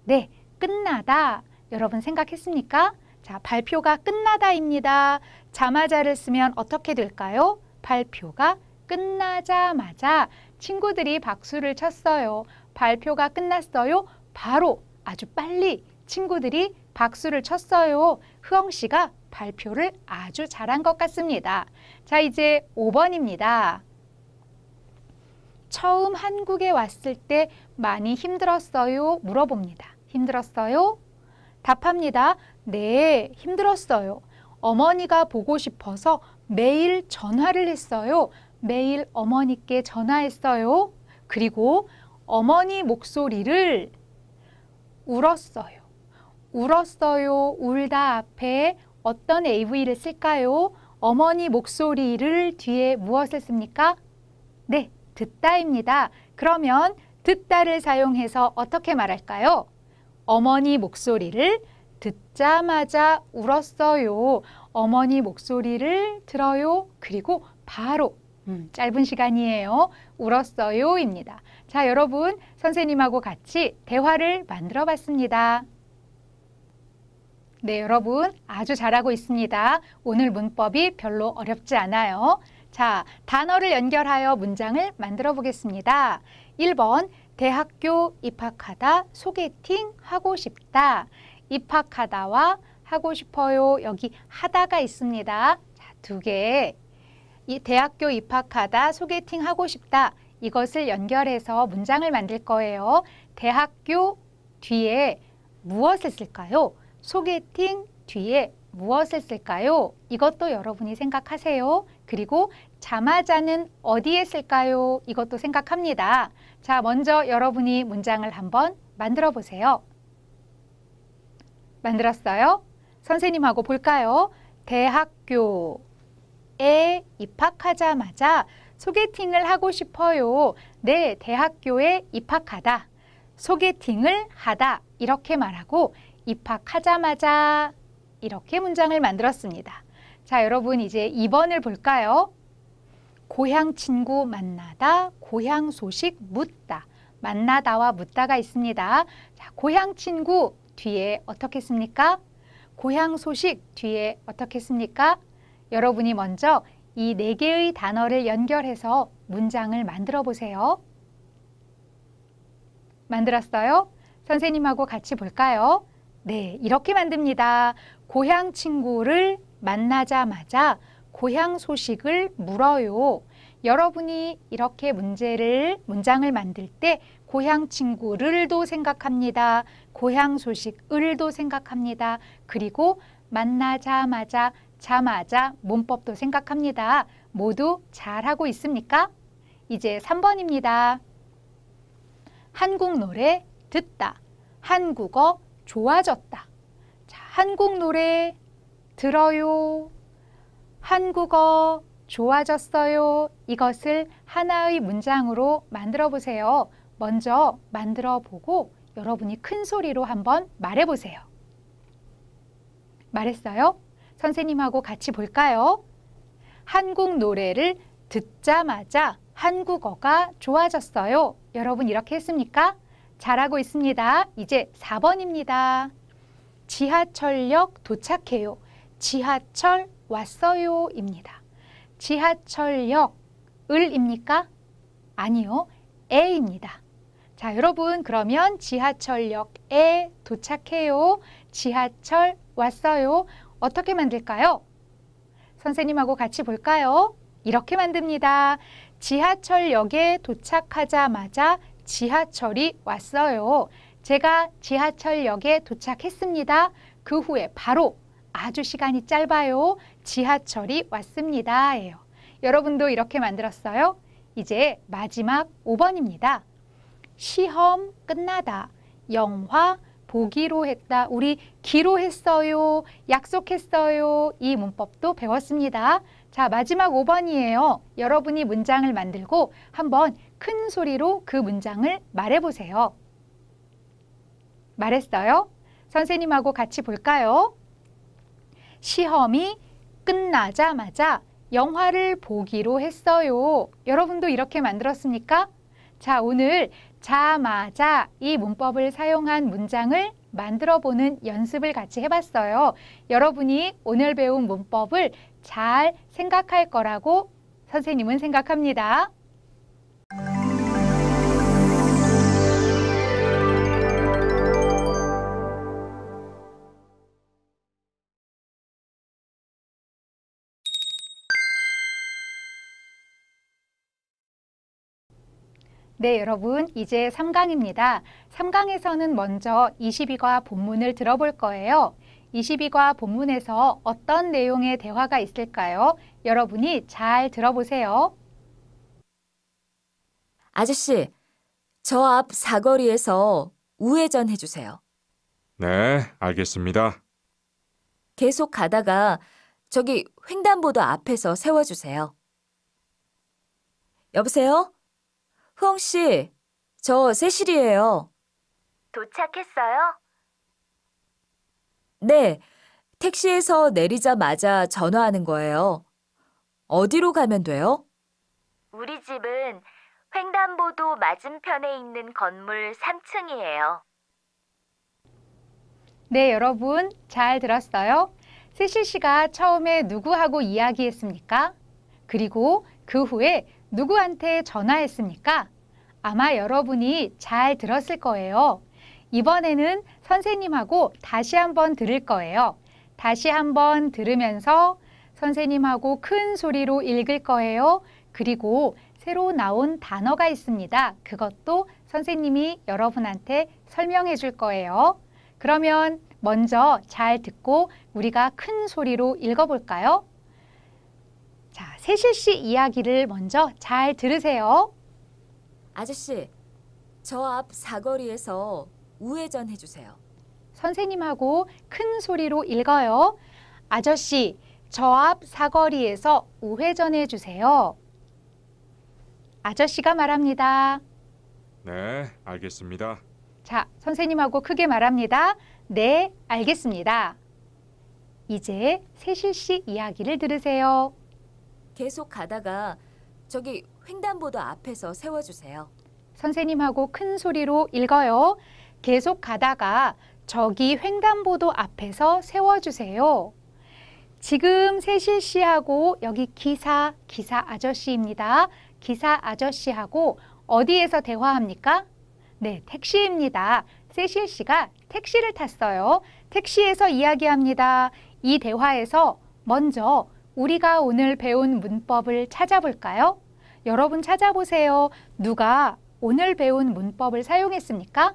네, 끝나다. 여러분 생각했습니까? 자, 발표가 끝나다입니다. 자마자를 쓰면 어떻게 될까요? 발표가 끝나자마자 친구들이 박수를 쳤어요. 발표가 끝났어요. 바로 아주 빨리 친구들이 박수를 쳤어요. 흐엉 씨가 발표를 아주 잘한 것 같습니다. 자, 이제 5번입니다. 처음 한국에 왔을 때 많이 힘들었어요? 물어봅니다. 힘들었어요? 답합니다. 네, 힘들었어요. 어머니가 보고 싶어서 매일 전화를 했어요. 매일 어머니께 전화했어요. 그리고 어머니 목소리를 울었어요. 울었어요. 울다 앞에 어떤 AV를 쓸까요? 어머니 목소리를 뒤에 무엇을 씁니까? 네, 듣다입니다. 그러면 듣다를 사용해서 어떻게 말할까요? 어머니 목소리를 듣자마자 울었어요. 어머니 목소리를 들어요. 그리고 바로 음, 짧은 시간이에요. 울었어요. 입니다. 자, 여러분, 선생님하고 같이 대화를 만들어 봤습니다. 네, 여러분, 아주 잘하고 있습니다. 오늘 문법이 별로 어렵지 않아요. 자, 단어를 연결하여 문장을 만들어 보겠습니다. 1번, 대학교 입학하다 소개팅 하고 싶다. 입학하다와 하고 싶어요. 여기 하다가 있습니다. 자, 두 개. 이 대학교 입학하다, 소개팅 하고 싶다. 이것을 연결해서 문장을 만들 거예요. 대학교 뒤에 무엇을 쓸까요? 소개팅 뒤에 무엇을 쓸까요? 이것도 여러분이 생각하세요. 그리고 자마자는 어디에 쓸까요? 이것도 생각합니다. 자, 먼저 여러분이 문장을 한번 만들어 보세요. 만들었어요. 선생님하고 볼까요? 대학교에 입학하자마자 소개팅을 하고 싶어요. 네, 대학교에 입학하다. 소개팅을 하다. 이렇게 말하고 입학하자마자 이렇게 문장을 만들었습니다. 자, 여러분 이제 2번을 볼까요? 고향 친구 만나다, 고향 소식 묻다. 만나다와 묻다가 있습니다. 자, 고향 친구 뒤에 어떻게 습니까 고향 소식 뒤에 어떻게 습니까 여러분이 먼저 이 네 개의 단어를 연결해서 문장을 만들어 보세요. 만들었어요? 선생님하고 같이 볼까요? 네, 이렇게 만듭니다. 고향 친구를 만나자마자 고향 소식을 물어요. 여러분이 이렇게 문제를 문장을 만들 때 고향 친구를도 생각합니다. 고향 소식을도 생각합니다. 그리고 만나자마자 자마자 문법도 생각합니다. 모두 잘하고 있습니까? 이제 3번입니다. 한국 노래 듣다. 한국어 좋아졌다. 자, 한국 노래 들어요. 한국어 좋아졌어요. 이것을 하나의 문장으로 만들어 보세요. 먼저 만들어 보고 여러분이 큰 소리로 한번 말해 보세요. 말했어요? 선생님하고 같이 볼까요? 한국 노래를 듣자마자 한국어가 좋아졌어요. 여러분 이렇게 했습니까? 잘하고 있습니다. 이제 4번입니다. 지하철역 도착해요. 지하철 왔어요. 입니다. 지하철역 을입니까? 아니요. 에입니다. 자, 여러분 그러면 지하철역에 도착해요. 지하철 왔어요. 어떻게 만들까요? 선생님하고 같이 볼까요? 이렇게 만듭니다. 지하철역에 도착하자마자 지하철이 왔어요. 제가 지하철역에 도착했습니다. 그 후에 바로 아주 시간이 짧아요. 지하철이 왔습니다. 예요. 여러분도 이렇게 만들었어요? 이제 마지막 5번입니다. 시험 끝나다, 영화 보기로 했다, 우리 기로 했어요, 약속했어요 이 문법도 배웠습니다. 자, 마지막 5번이에요. 여러분이 문장을 만들고 한번 큰 소리로 그 문장을 말해보세요. 말했어요? 선생님하고 같이 볼까요? 시험이 끝나자마자 영화를 보기로 했어요. 여러분도 이렇게 만들었습니까? 자, 오늘 자마자 이 문법을 사용한 문장을 만들어 보는 연습을 같이 해봤어요. 여러분이 오늘 배운 문법을 잘 생각할 거라고 선생님은 생각합니다. 네, 여러분. 이제 3강입니다. 3강에서는 먼저 22과 본문을 들어볼 거예요. 22과 본문에서 어떤 내용의 대화가 있을까요? 여러분이 잘 들어보세요. 아저씨, 저 앞 사거리에서 우회전 해주세요. 네, 알겠습니다. 계속 가다가 저기 횡단보도 앞에서 세워주세요. 여보세요? 흐 씨, 저 세실이에요. 도착했어요? 네, 택시에서 내리자마자 전화하는 거예요. 어디로 가면 돼요? 우리 집은 횡단보도 맞은편에 있는 건물 3층이에요. 네, 여러분 잘 들었어요? 세실 씨가 처음에 누구하고 이야기했습니까? 그리고 그 후에 누구한테 전화했습니까? 아마 여러분이 잘 들었을 거예요. 이번에는 선생님하고 다시 한번 들을 거예요. 다시 한번 들으면서 선생님하고 큰 소리로 읽을 거예요. 그리고 새로 나온 단어가 있습니다. 그것도 선생님이 여러분한테 설명해 줄 거예요. 그러면 먼저 잘 듣고 우리가 큰 소리로 읽어볼까요? 자, 세실씨 이야기를 먼저 잘 들으세요. 아저씨, 저 앞 사거리에서 우회전 해주세요. 선생님하고 큰 소리로 읽어요. 아저씨, 저 앞 사거리에서 우회전해 주세요. 아저씨가 말합니다. 네, 알겠습니다. 자, 선생님하고 크게 말합니다. 네, 알겠습니다. 이제 세실씨 이야기를 들으세요. 계속 가다가 저기 횡단보도 앞에서 세워주세요. 선생님하고 큰 소리로 읽어요. 계속 가다가 저기 횡단보도 앞에서 세워주세요. 지금 세실 씨하고 여기 기사, 기사 아저씨입니다. 기사 아저씨하고 어디에서 대화합니까? 네, 택시입니다. 세실 씨가 택시를 탔어요. 택시에서 이야기합니다. 이 대화에서 먼저 우리가 오늘 배운 문법을 찾아볼까요? 여러분 찾아보세요. 누가 오늘 배운 문법을 사용했습니까?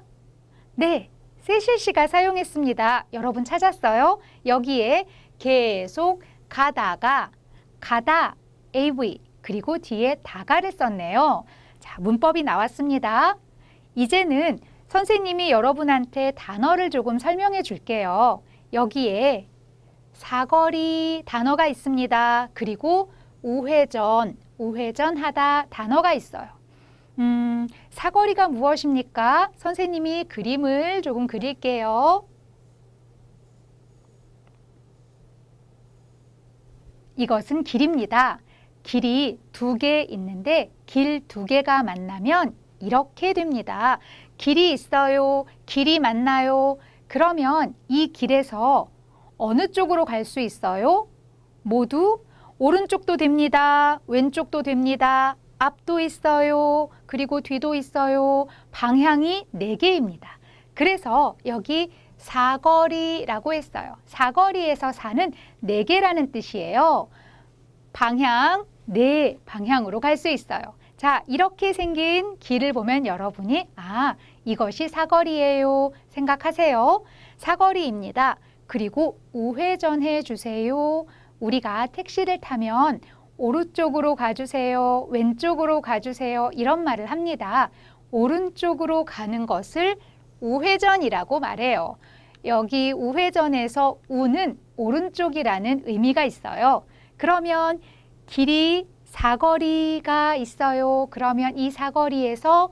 네, 세실 씨가 사용했습니다. 여러분 찾았어요? 여기에 계속 가다가 가다 AV 그리고 뒤에 다가를 썼네요. 자, 문법이 나왔습니다. 이제는 선생님이 여러분한테 단어를 조금 설명해 줄게요. 여기에 사거리 단어가 있습니다. 그리고 우회전, 우회전하다 단어가 있어요. 음, 사거리가 무엇입니까? 선생님이 그림을 조금 그릴게요. 이것은 길입니다. 길이 두 개 있는데 길 두 개가 만나면 이렇게 됩니다. 길이 있어요. 길이 만나요. 그러면 이 길에서 어느 쪽으로 갈 수 있어요? 모두 오른쪽도 됩니다. 왼쪽도 됩니다. 앞도 있어요. 그리고 뒤도 있어요. 방향이 네개입니다 그래서 여기 사거리라고 했어요. 사거리에서 사는 네개라는 뜻이에요. 방향, 네 방향으로 갈 수 있어요. 자, 이렇게 생긴 길을 보면 여러분이 아, 이것이 사거리예요 생각하세요. 사거리입니다. 그리고 우회전해 주세요. 우리가 택시를 타면 오른쪽으로 가주세요, 왼쪽으로 가주세요 이런 말을 합니다. 오른쪽으로 가는 것을 우회전이라고 말해요. 여기 우회전에서 우는 오른쪽이라는 의미가 있어요. 그러면 길이 사거리가 있어요. 그러면 이 사거리에서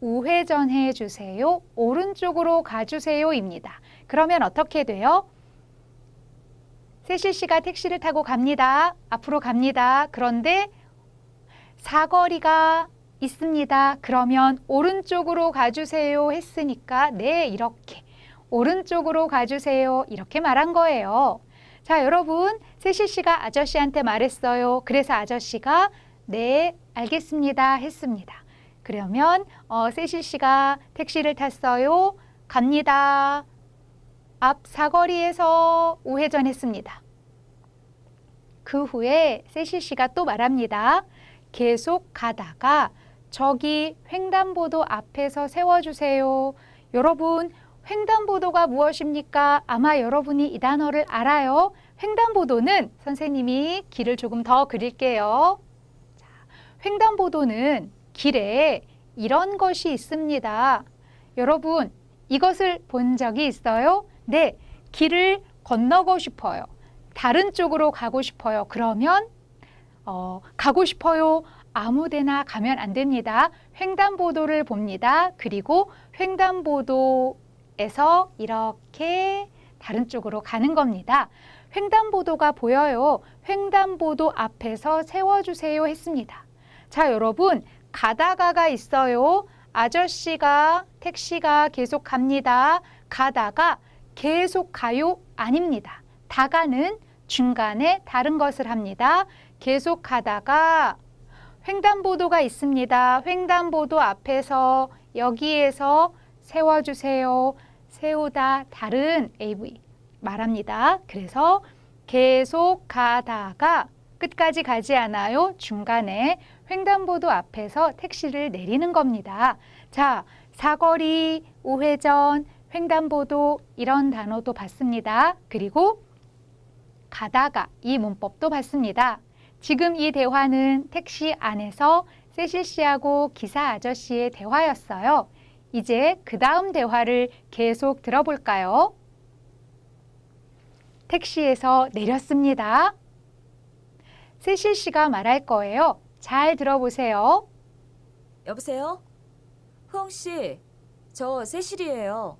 우회전해 주세요. 오른쪽으로 가주세요입니다. 그러면 어떻게 돼요? 세실 씨가 택시를 타고 갑니다. 앞으로 갑니다. 그런데 사거리가 있습니다. 그러면 오른쪽으로 가주세요 했으니까 네 이렇게 오른쪽으로 가주세요 이렇게 말한 거예요. 자 여러분 세실 씨가 아저씨한테 말했어요. 그래서 아저씨가 네 알겠습니다 했습니다. 그러면 어, 세실 씨가 택시를 탔어요. 갑니다. 앞 사거리에서 우회전했습니다. 그 후에 세실 씨가 또 말합니다. 계속 가다가 저기 횡단보도 앞에서 세워주세요. 여러분, 횡단보도가 무엇입니까? 아마 여러분이 이 단어를 알아요. 횡단보도는 선생님이 길을 조금 더 그릴게요. 자, 횡단보도는 길에 이런 것이 있습니다. 여러분, 이것을 본 적이 있어요? 네, 길을 건너고 싶어요. 다른 쪽으로 가고 싶어요. 그러면 어, 가고 싶어요. 아무 데나 가면 안 됩니다. 횡단보도를 봅니다. 그리고 횡단보도에서 이렇게 다른 쪽으로 가는 겁니다. 횡단보도가 보여요. 횡단보도 앞에서 세워주세요 했습니다. 자, 여러분, 가다가가 있어요. 아저씨가, 택시가 계속 갑니다. 가다가 계속 가요 아닙니다. 다가는 중간에 다른 것을 합니다. 계속 가다가 횡단보도가 있습니다. 횡단보도 앞에서 여기에서 세워주세요. 세우다 다른 AV 말합니다. 그래서 계속 가다가 끝까지 가지 않아요. 중간에 횡단보도 앞에서 택시를 내리는 겁니다. 자, 사거리, 우회전, 횡단보도 이런 단어도 봤습니다. 그리고 가다가 이 문법도 봤습니다. 지금 이 대화는 택시 안에서 세실 씨하고 기사 아저씨의 대화였어요. 이제 그 다음 대화를 계속 들어볼까요? 택시에서 내렸습니다. 세실 씨가 말할 거예요. 잘 들어보세요. 여보세요? 흥 씨, 저 세실이에요.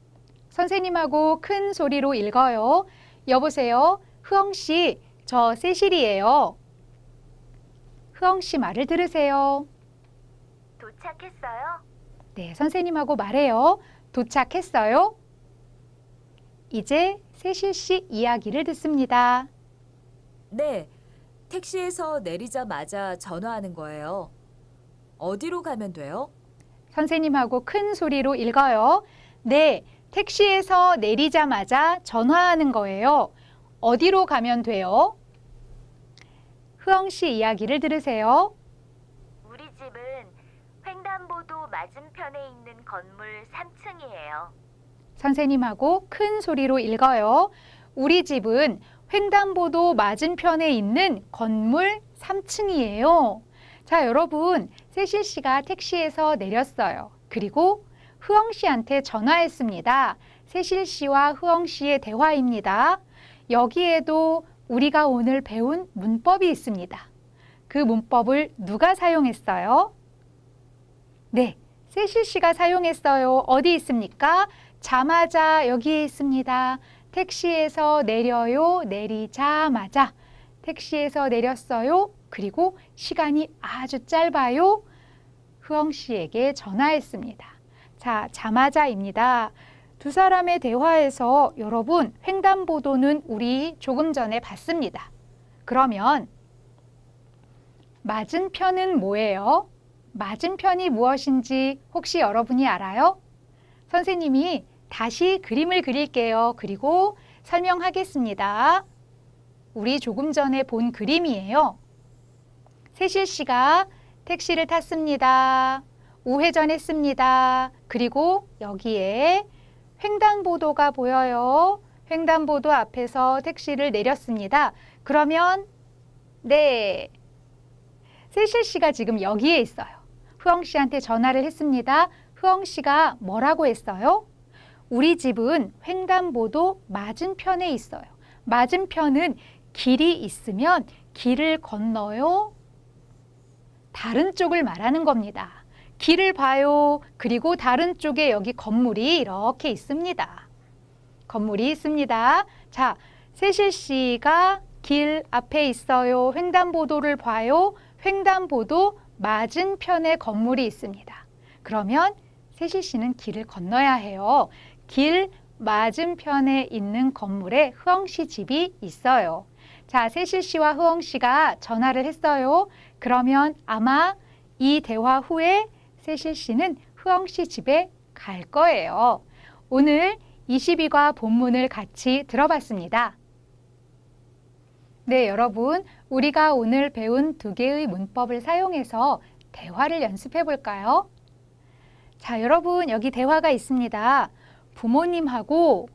선생님하고 큰 소리로 읽어요. 여보세요. 흐엉 씨, 저 세실이에요. 흐엉 씨 말을 들으세요. 도착했어요? 네, 선생님하고 말해요. 도착했어요? 이제 세실 씨 이야기를 듣습니다. 네, 택시에서 내리자마자 전화하는 거예요. 어디로 가면 돼요? 선생님하고 큰 소리로 읽어요. 네, 택시에서 내리자마자 전화하는 거예요. 어디로 가면 돼요? 흐엉 씨 이야기를 들으세요. 우리 집은 횡단보도 맞은편에 있는 건물 3층이에요. 선생님하고 큰 소리로 읽어요. 우리 집은 횡단보도 맞은편에 있는 건물 3층이에요. 자, 여러분, 세실 씨가 택시에서 내렸어요. 그리고 후엉 씨한테 전화했습니다. 세실 씨와 후엉 씨의 대화입니다. 여기에도 우리가 오늘 배운 문법이 있습니다. 그 문법을 누가 사용했어요? 네, 세실 씨가 사용했어요. 어디 있습니까? 자마자 여기에 있습니다. 택시에서 내려요. 내리자마자. 택시에서 내렸어요. 그리고 시간이 아주 짧아요. 후엉 씨에게 전화했습니다. 자, 자마자입니다. 두 사람의 대화에서 여러분 횡단보도는 우리 조금 전에 봤습니다. 그러면 맞은편은 뭐예요? 맞은편이 무엇인지 혹시 여러분이 알아요? 선생님이 다시 그림을 그릴게요. 그리고 설명하겠습니다. 우리 조금 전에 본 그림이에요. 세실 씨가 택시를 탔습니다. 우회전했습니다. 그리고 여기에 횡단보도가 보여요. 횡단보도 앞에서 택시를 내렸습니다. 그러면 네, 세실 씨가 지금 여기에 있어요. 후엉 씨한테 전화를 했습니다. 후엉 씨가 뭐라고 했어요? 우리 집은 횡단보도 맞은편에 있어요. 맞은편은 길이 있으면 길을 건너요. 다른 쪽을 말하는 겁니다. 길을 봐요. 그리고 다른 쪽에 여기 건물이 이렇게 있습니다. 건물이 있습니다. 자, 세실 씨가 길 앞에 있어요. 횡단보도를 봐요. 횡단보도 맞은편에 건물이 있습니다. 그러면 세실 씨는 길을 건너야 해요. 길 맞은편에 있는 건물에 흐엉 씨 집이 있어요. 자, 세실 씨와 흐엉 씨가 전화를 했어요. 그러면 아마 이 대화 후에 세실 씨는 후엉씨 집에 갈 거예요. 오늘 22과 본문을 같이 들어봤습니다. 네, 여러분. 우리가 오늘 배운 두 개의 문법을 사용해서 대화를 연습해 볼까요? 자, 여러분. 여기 대화가 있습니다. 부모님하고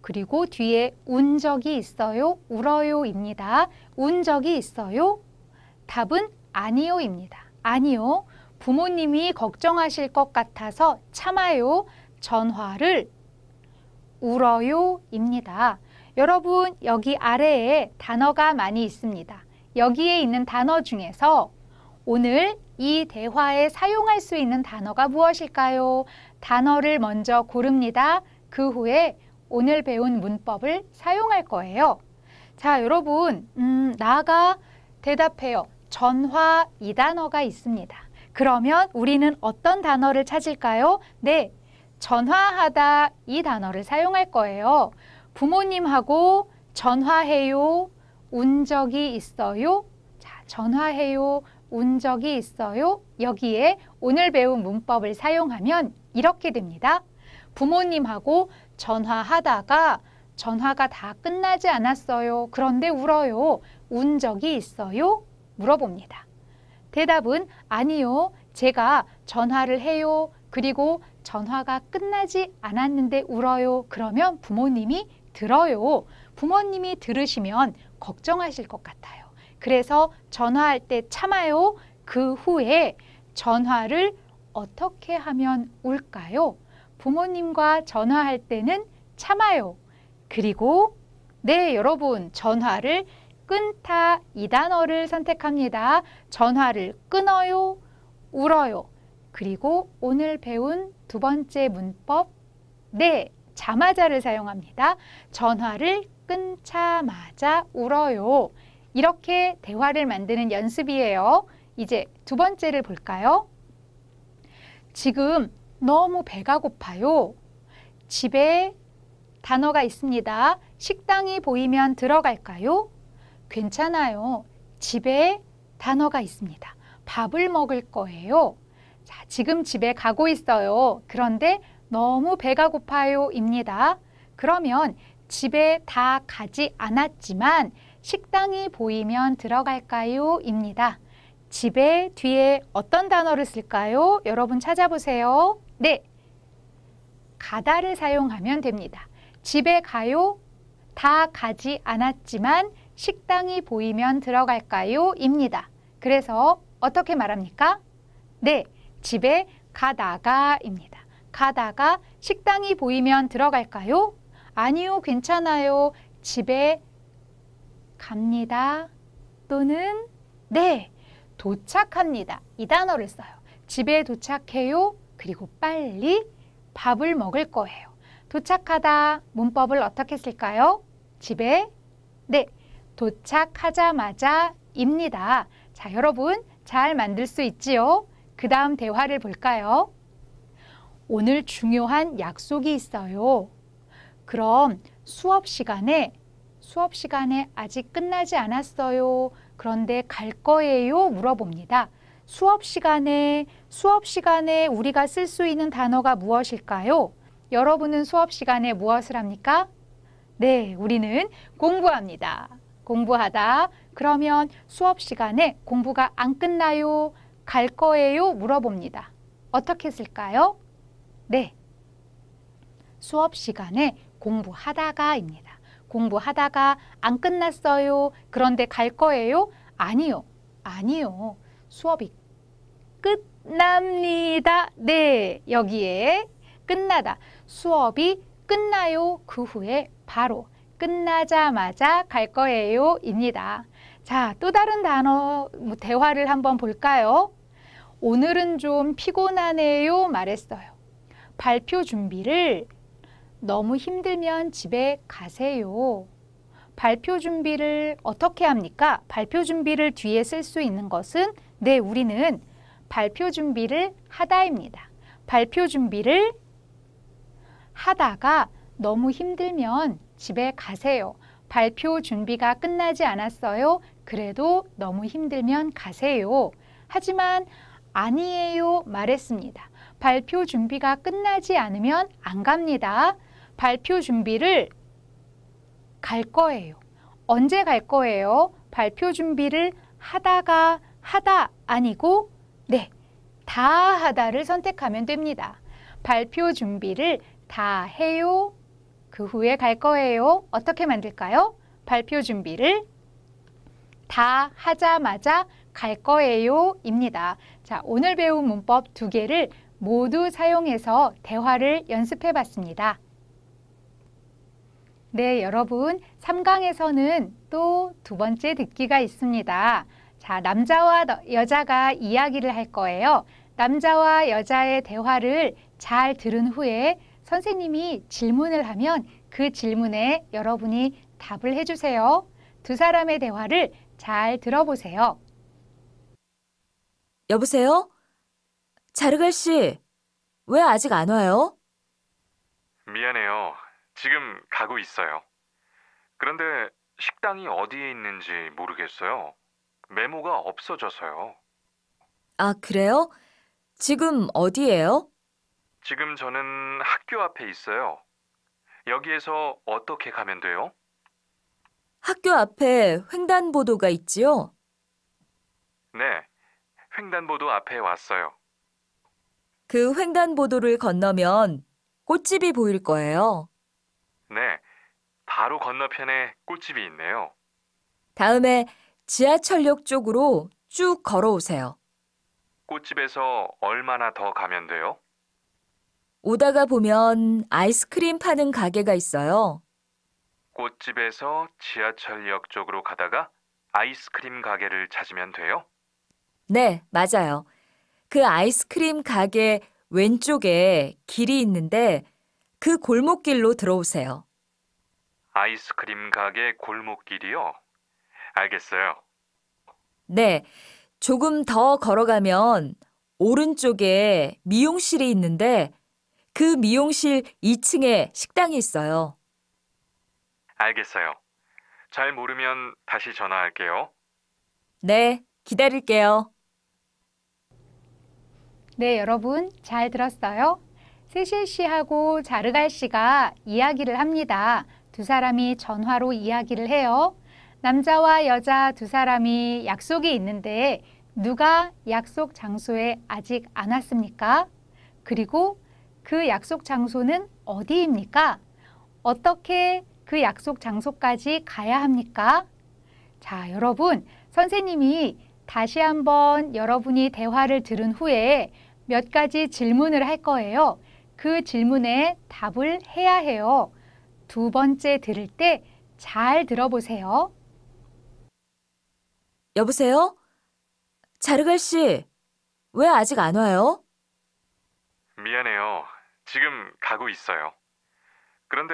그리고 뒤에 운 적이 있어요? 울어요입니다. 운 적이 있어요? 답은 아니요입니다. 아니요. 부모님이 걱정하실 것 같아서 참아요, 전화를 울어요입니다. 여러분 여기 아래에 단어가 많이 있습니다. 여기에 있는 단어 중에서 오늘 이 대화에 사용할 수 있는 단어가 무엇일까요? 단어를 먼저 고릅니다. 그 후에 오늘 배운 문법을 사용할 거예요. 자, 여러분, 음, 나가 대답해요. 전화 이 단어가 있습니다. 그러면 우리는 어떤 단어를 찾을까요? 네, 전화하다 이 단어를 사용할 거예요. 부모님하고 전화해요. 운 적이 있어요. 자, 전화해요. 운 적이 있어요. 여기에 오늘 배운 문법을 사용하면 이렇게 됩니다. 부모님하고 전화하다가 전화가 다 끝나지 않았어요. 그런데 울어요. 운 적이 있어요? 물어봅니다. 대답은 아니요. 제가 전화를 해요. 그리고 전화가 끝나지 않았는데 울어요. 그러면 부모님이 들어요. 부모님이 들으시면 걱정하실 것 같아요. 그래서 전화할 때 참아요. 그 후에 전화를 어떻게 하면 울까요? 부모님과 전화할 때는 참아요. 그리고 네, 여러분 전화를 끊다 이 단어를 선택합니다. 전화를 끊어요, 울어요. 그리고 오늘 배운 두 번째 문법 네, 자마자를 사용합니다. 전화를 끊자마자 울어요. 이렇게 대화를 만드는 연습이에요. 이제 두 번째를 볼까요? 지금 너무 배가 고파요. 집에 단어가 있습니다. 식당이 보이면 들어갈까요? 괜찮아요. 집에 단어가 있습니다. 밥을 먹을 거예요. 자, 지금 집에 가고 있어요. 그런데 너무 배가 고파요. 입니다. 그러면 집에 다 가지 않았지만 식당이 보이면 들어갈까요? 입니다. 집에 뒤에 어떤 단어를 쓸까요? 여러분 찾아보세요. 네. 가다를 사용하면 됩니다. 집에 가요. 다 가지 않았지만 식당이 보이면 들어갈까요? 입니다. 그래서 어떻게 말합니까? 네, 집에 가다가 입니다. 가다가 식당이 보이면 들어갈까요? 아니요, 괜찮아요. 집에 갑니다. 또는 네, 도착합니다. 이 단어를 써요. 집에 도착해요. 그리고 빨리 밥을 먹을 거예요. 도착하다 문법을 어떻게 쓸까요? 집에 네, 도착하자마자입니다. 자, 여러분 잘 만들 수 있지요? 그 다음 대화를 볼까요? 오늘 중요한 약속이 있어요. 그럼 수업 시간에 수업 시간에 아직 끝나지 않았어요. 그런데 갈 거예요? 물어봅니다. 수업 시간에 수업 시간에 우리가 쓸 수 있는 단어가 무엇일까요? 여러분은 수업 시간에 무엇을 합니까? 네, 우리는 공부합니다. 공부하다. 그러면 수업 시간에 공부가 안 끝나요? 갈 거예요? 물어봅니다. 어떻게 쓸까요 네. 수업 시간에 공부하다가입니다. 공부하다가 안 끝났어요. 그런데 갈 거예요? 아니요. 아니요. 수업이 끝납니다. 네. 여기에 끝나다. 수업이 끝나요. 그 후에 바로 끝나자마자 갈 거예요 입니다. 자, 또 다른 단어 뭐 대화를 한번 볼까요? 오늘은 좀 피곤하네요 말했어요. 발표 준비를 너무 힘들면 집에 가세요. 발표 준비를 어떻게 합니까? 발표 준비를 뒤에 쓸 수 있는 것은 네, 우리는 발표 준비를 하다입니다. 발표 준비를 하다가 너무 힘들면 집에 가세요. 발표 준비가 끝나지 않았어요. 그래도 너무 힘들면 가세요. 하지만 아니에요 말했습니다. 발표 준비가 끝나지 않으면 안 갑니다. 발표 준비를 갈 거예요. 언제 갈 거예요? 발표 준비를 하다가 하다 아니고 네, 다 하다를 선택하면 됩니다. 발표 준비를 다 해요 그 후에 갈 거예요. 어떻게 만들까요? 발표 준비를 다 하자마자 갈 거예요 입니다. 자, 오늘 배운 문법 두 개를 모두 사용해서 대화를 연습해 봤습니다. 네, 여러분. 3강에서는 또 두 번째 듣기가 있습니다. 자, 남자와 여자가 이야기를 할 거예요. 남자와 여자의 대화를 잘 들은 후에 선생님이 질문을 하면 그 질문에 여러분이 답을 해주세요. 두 사람의 대화를 잘 들어보세요. 여보세요? 자르갈 씨, 왜 아직 안 와요? 미안해요. 지금 가고 있어요. 그런데 식당이 어디에 있는지 모르겠어요. 메모가 없어져서요. 아, 그래요? 지금 어디예요? 지금 저는 학교 앞에 있어요. 여기에서 어떻게 가면 돼요? 학교 앞에 횡단보도가 있지요? 네, 횡단보도 앞에 왔어요. 그 횡단보도를 건너면 꽃집이 보일 거예요. 네, 바로 건너편에 꽃집이 있네요. 다음에 지하철역 쪽으로 쭉 걸어오세요. 꽃집에서 얼마나 더 가면 돼요? 오다가 보면 아이스크림 파는 가게가 있어요. 꽃집에서 지하철역 쪽으로 가다가 아이스크림 가게를 찾으면 돼요? 네, 맞아요. 그 아이스크림 가게 왼쪽에 길이 있는데 그 골목길로 들어오세요. 아이스크림 가게 골목길이요? 알겠어요. 네, 조금 더 걸어가면 오른쪽에 미용실이 있는데 그 미용실 2층에 식당이 있어요. 알겠어요. 잘 모르면 다시 전화할게요. 네, 기다릴게요. 네, 여러분 잘 들었어요? 세실 씨하고 자르갈 씨가 이야기를 합니다. 두 사람이 전화로 이야기를 해요. 남자와 여자 두 사람이 약속이 있는데 누가 약속 장소에 아직 안 왔습니까? 그리고 그 약속 장소는 어디입니까? 어떻게 그 약속 장소까지 가야 합니까? 자, 여러분, 선생님이 다시 한번 여러분이 대화를 들은 후에 몇 가지 질문을 할 거예요. 그 질문에 답을 해야 해요. 두 번째 들을 때 잘 들어보세요. 여보세요? 자르갈 씨, 왜 아직 안 와요? 미안해요. 지금 가고 있어요. 그런데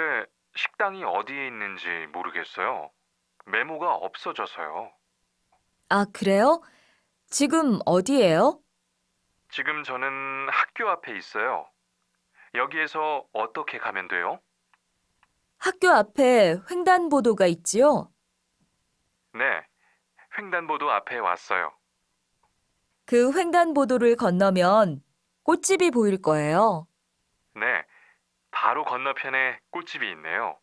식당이 어디에 있는지 모르겠어요. 메모가 없어져서요. 아, 그래요? 지금 어디예요? 지금 저는 학교 앞에 있어요. 여기에서 어떻게 가면 돼요? 학교 앞에 횡단보도가 있지요? 네, 횡단보도 앞에 왔어요. 그 횡단보도를 건너면 꽃집이 보일 거예요. 네, 바로 건너편에 꽃집이 있네요.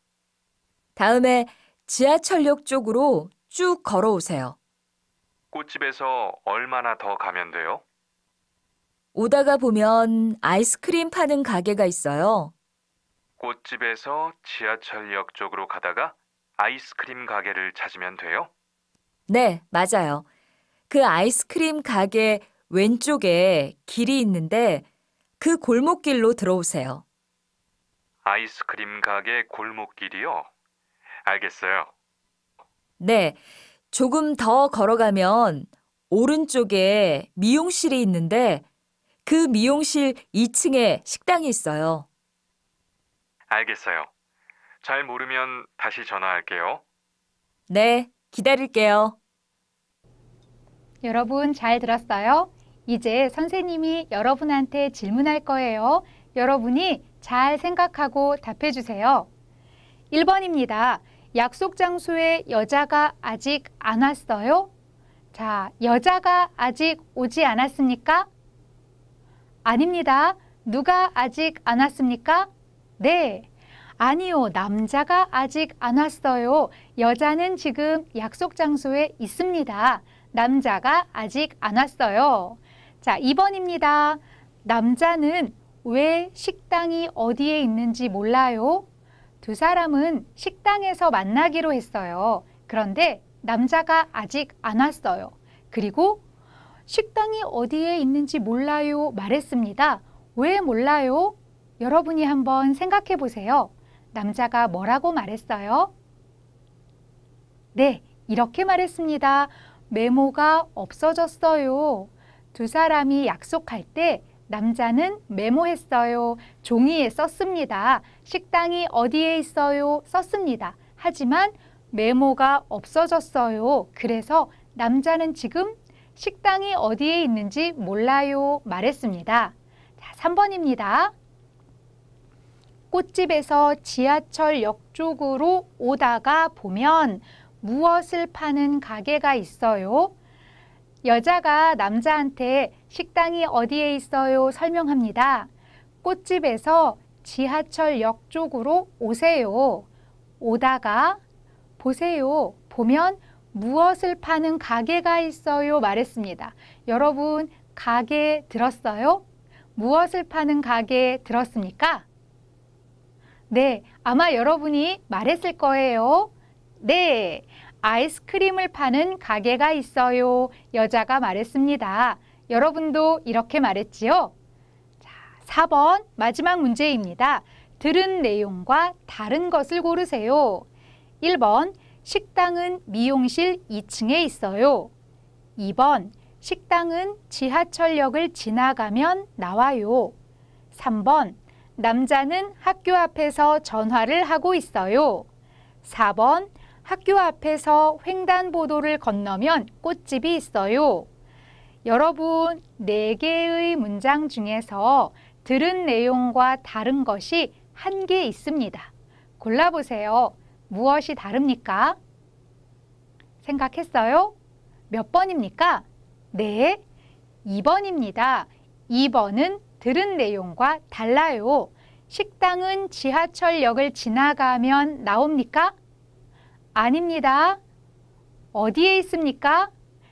다음에 지하철역 쪽으로 쭉 걸어오세요. 꽃집에서 얼마나 더 가면 돼요? 오다가 보면 아이스크림 파는 가게가 있어요. 꽃집에서 지하철역 쪽으로 가다가 아이스크림 가게를 찾으면 돼요? 네, 맞아요. 그 아이스크림 가게 왼쪽에 길이 있는데 그 골목길로 들어오세요. 아이스크림 가게 골목길이요? 알겠어요. 네. 조금 더 걸어가면 오른쪽에 미용실이 있는데 그 미용실 2층에 식당이 있어요. 알겠어요. 잘 모르면 다시 전화할게요. 네, 기다릴게요. 여러분 잘 들었어요? 이제 선생님이 여러분한테 질문할 거예요. 여러분이 잘 생각하고 답해주세요. 1번입니다. 약속 장소에 여자가 아직 안 왔어요? 자, 여자가 아직 오지 않았습니까? 아닙니다. 누가 아직 안 왔습니까? 네. 아니요, 남자가 아직 안 왔어요. 여자는 지금 약속 장소에 있습니다. 남자가 아직 안 왔어요. 자, 2번입니다. 남자는 왜 식당이 어디에 있는지 몰라요? 두 사람은 식당에서 만나기로 했어요. 그런데 남자가 아직 안 왔어요. 그리고 식당이 어디에 있는지 몰라요 말했습니다. 왜 몰라요? 여러분이 한번 생각해 보세요. 남자가 뭐라고 말했어요? 네, 이렇게 말했습니다. 메모가 없어졌어요. 두 사람이 약속할 때 남자는 메모했어요. 종이에 썼습니다. 식당이 어디에 있어요? 썼습니다. 하지만 메모가 없어졌어요. 그래서 남자는 지금 식당이 어디에 있는지 몰라요. 말했습니다. 자, 3번입니다. 꽃집에서 지하철역 쪽으로 오다가 보면 무엇을 파는 가게가 있어요? 여자가 남자한테 식당이 어디에 있어요 설명합니다. 꽃집에서 지하철역 쪽으로 오세요. 오다가 보세요. 보면 무엇을 파는 가게가 있어요 말했습니다. 여러분 가게 들었어요? 무엇을 파는 가게 들었습니까? 네, 아마 여러분이 말했을 거예요. 네, 아이스크림을 파는 가게가 있어요. 여자가 말했습니다. 여러분도 이렇게 말했지요? 자, 4번 마지막 문제입니다. 들은 내용과 다른 것을 고르세요. 1번 식당은 미용실 2층에 있어요. 2번 식당은 지하철역을 지나가면 나와요. 3번 남자는 학교 앞에서 전화를 하고 있어요. 4번 학교 앞에서 횡단보도를 건너면 꽃집이 있어요. 여러분, 네 개의 문장 중에서 들은 내용과 다른 것이 한 개 있습니다. 골라보세요. 무엇이 다릅니까? 생각했어요? 몇 번입니까? 네, 2번입니다. 2번은 들은 내용과 달라요. 식당은 지하철역을 지나가면 나옵니까? 아닙니다. 어디에 있습니까?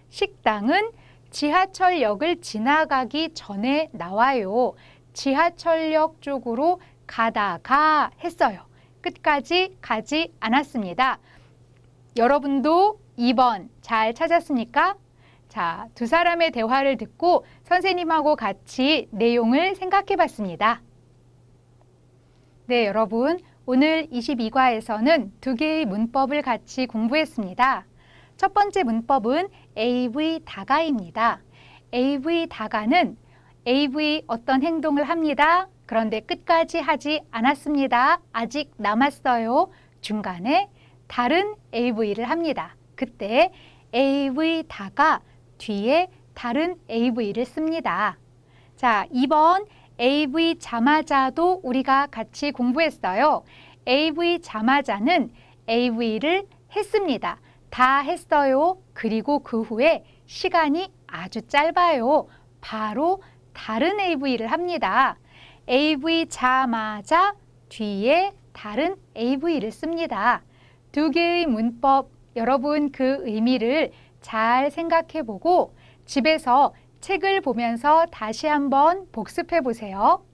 식당은 지하철역을 지나가기 전에 나와요. 지하철역 쪽으로 가다가 했어요. 끝까지 가지 않았습니다. 여러분도 2번 잘 찾았습니까? 자, 두 사람의 대화를 듣고 선생님하고 같이 내용을 생각해 봤습니다. 네, 여러분. 오늘 22과에서는 두 개의 문법을 같이 공부했습니다. 첫 번째 문법은 AV 다가입니다. AV 다가는 AV 어떤 행동을 합니다. 그런데 끝까지 하지 않았습니다. 아직 남았어요. 중간에 다른 AV를 합니다. 그때 AV 다가 뒤에 다른 AV를 씁니다. 자, 2번 AV 자마자도 우리가 같이 공부했어요. AV 자마자는 AV를 했습니다. 다 했어요. 그리고 그 후에 시간이 아주 짧아요. 바로 다른 AV를 합니다. AV 자마자 뒤에 다른 AV를 씁니다. 두 개의 문법, 여러분 그 의미를 잘 생각해 보고 집에서 책을 보면서 다시 한번 복습해 보세요.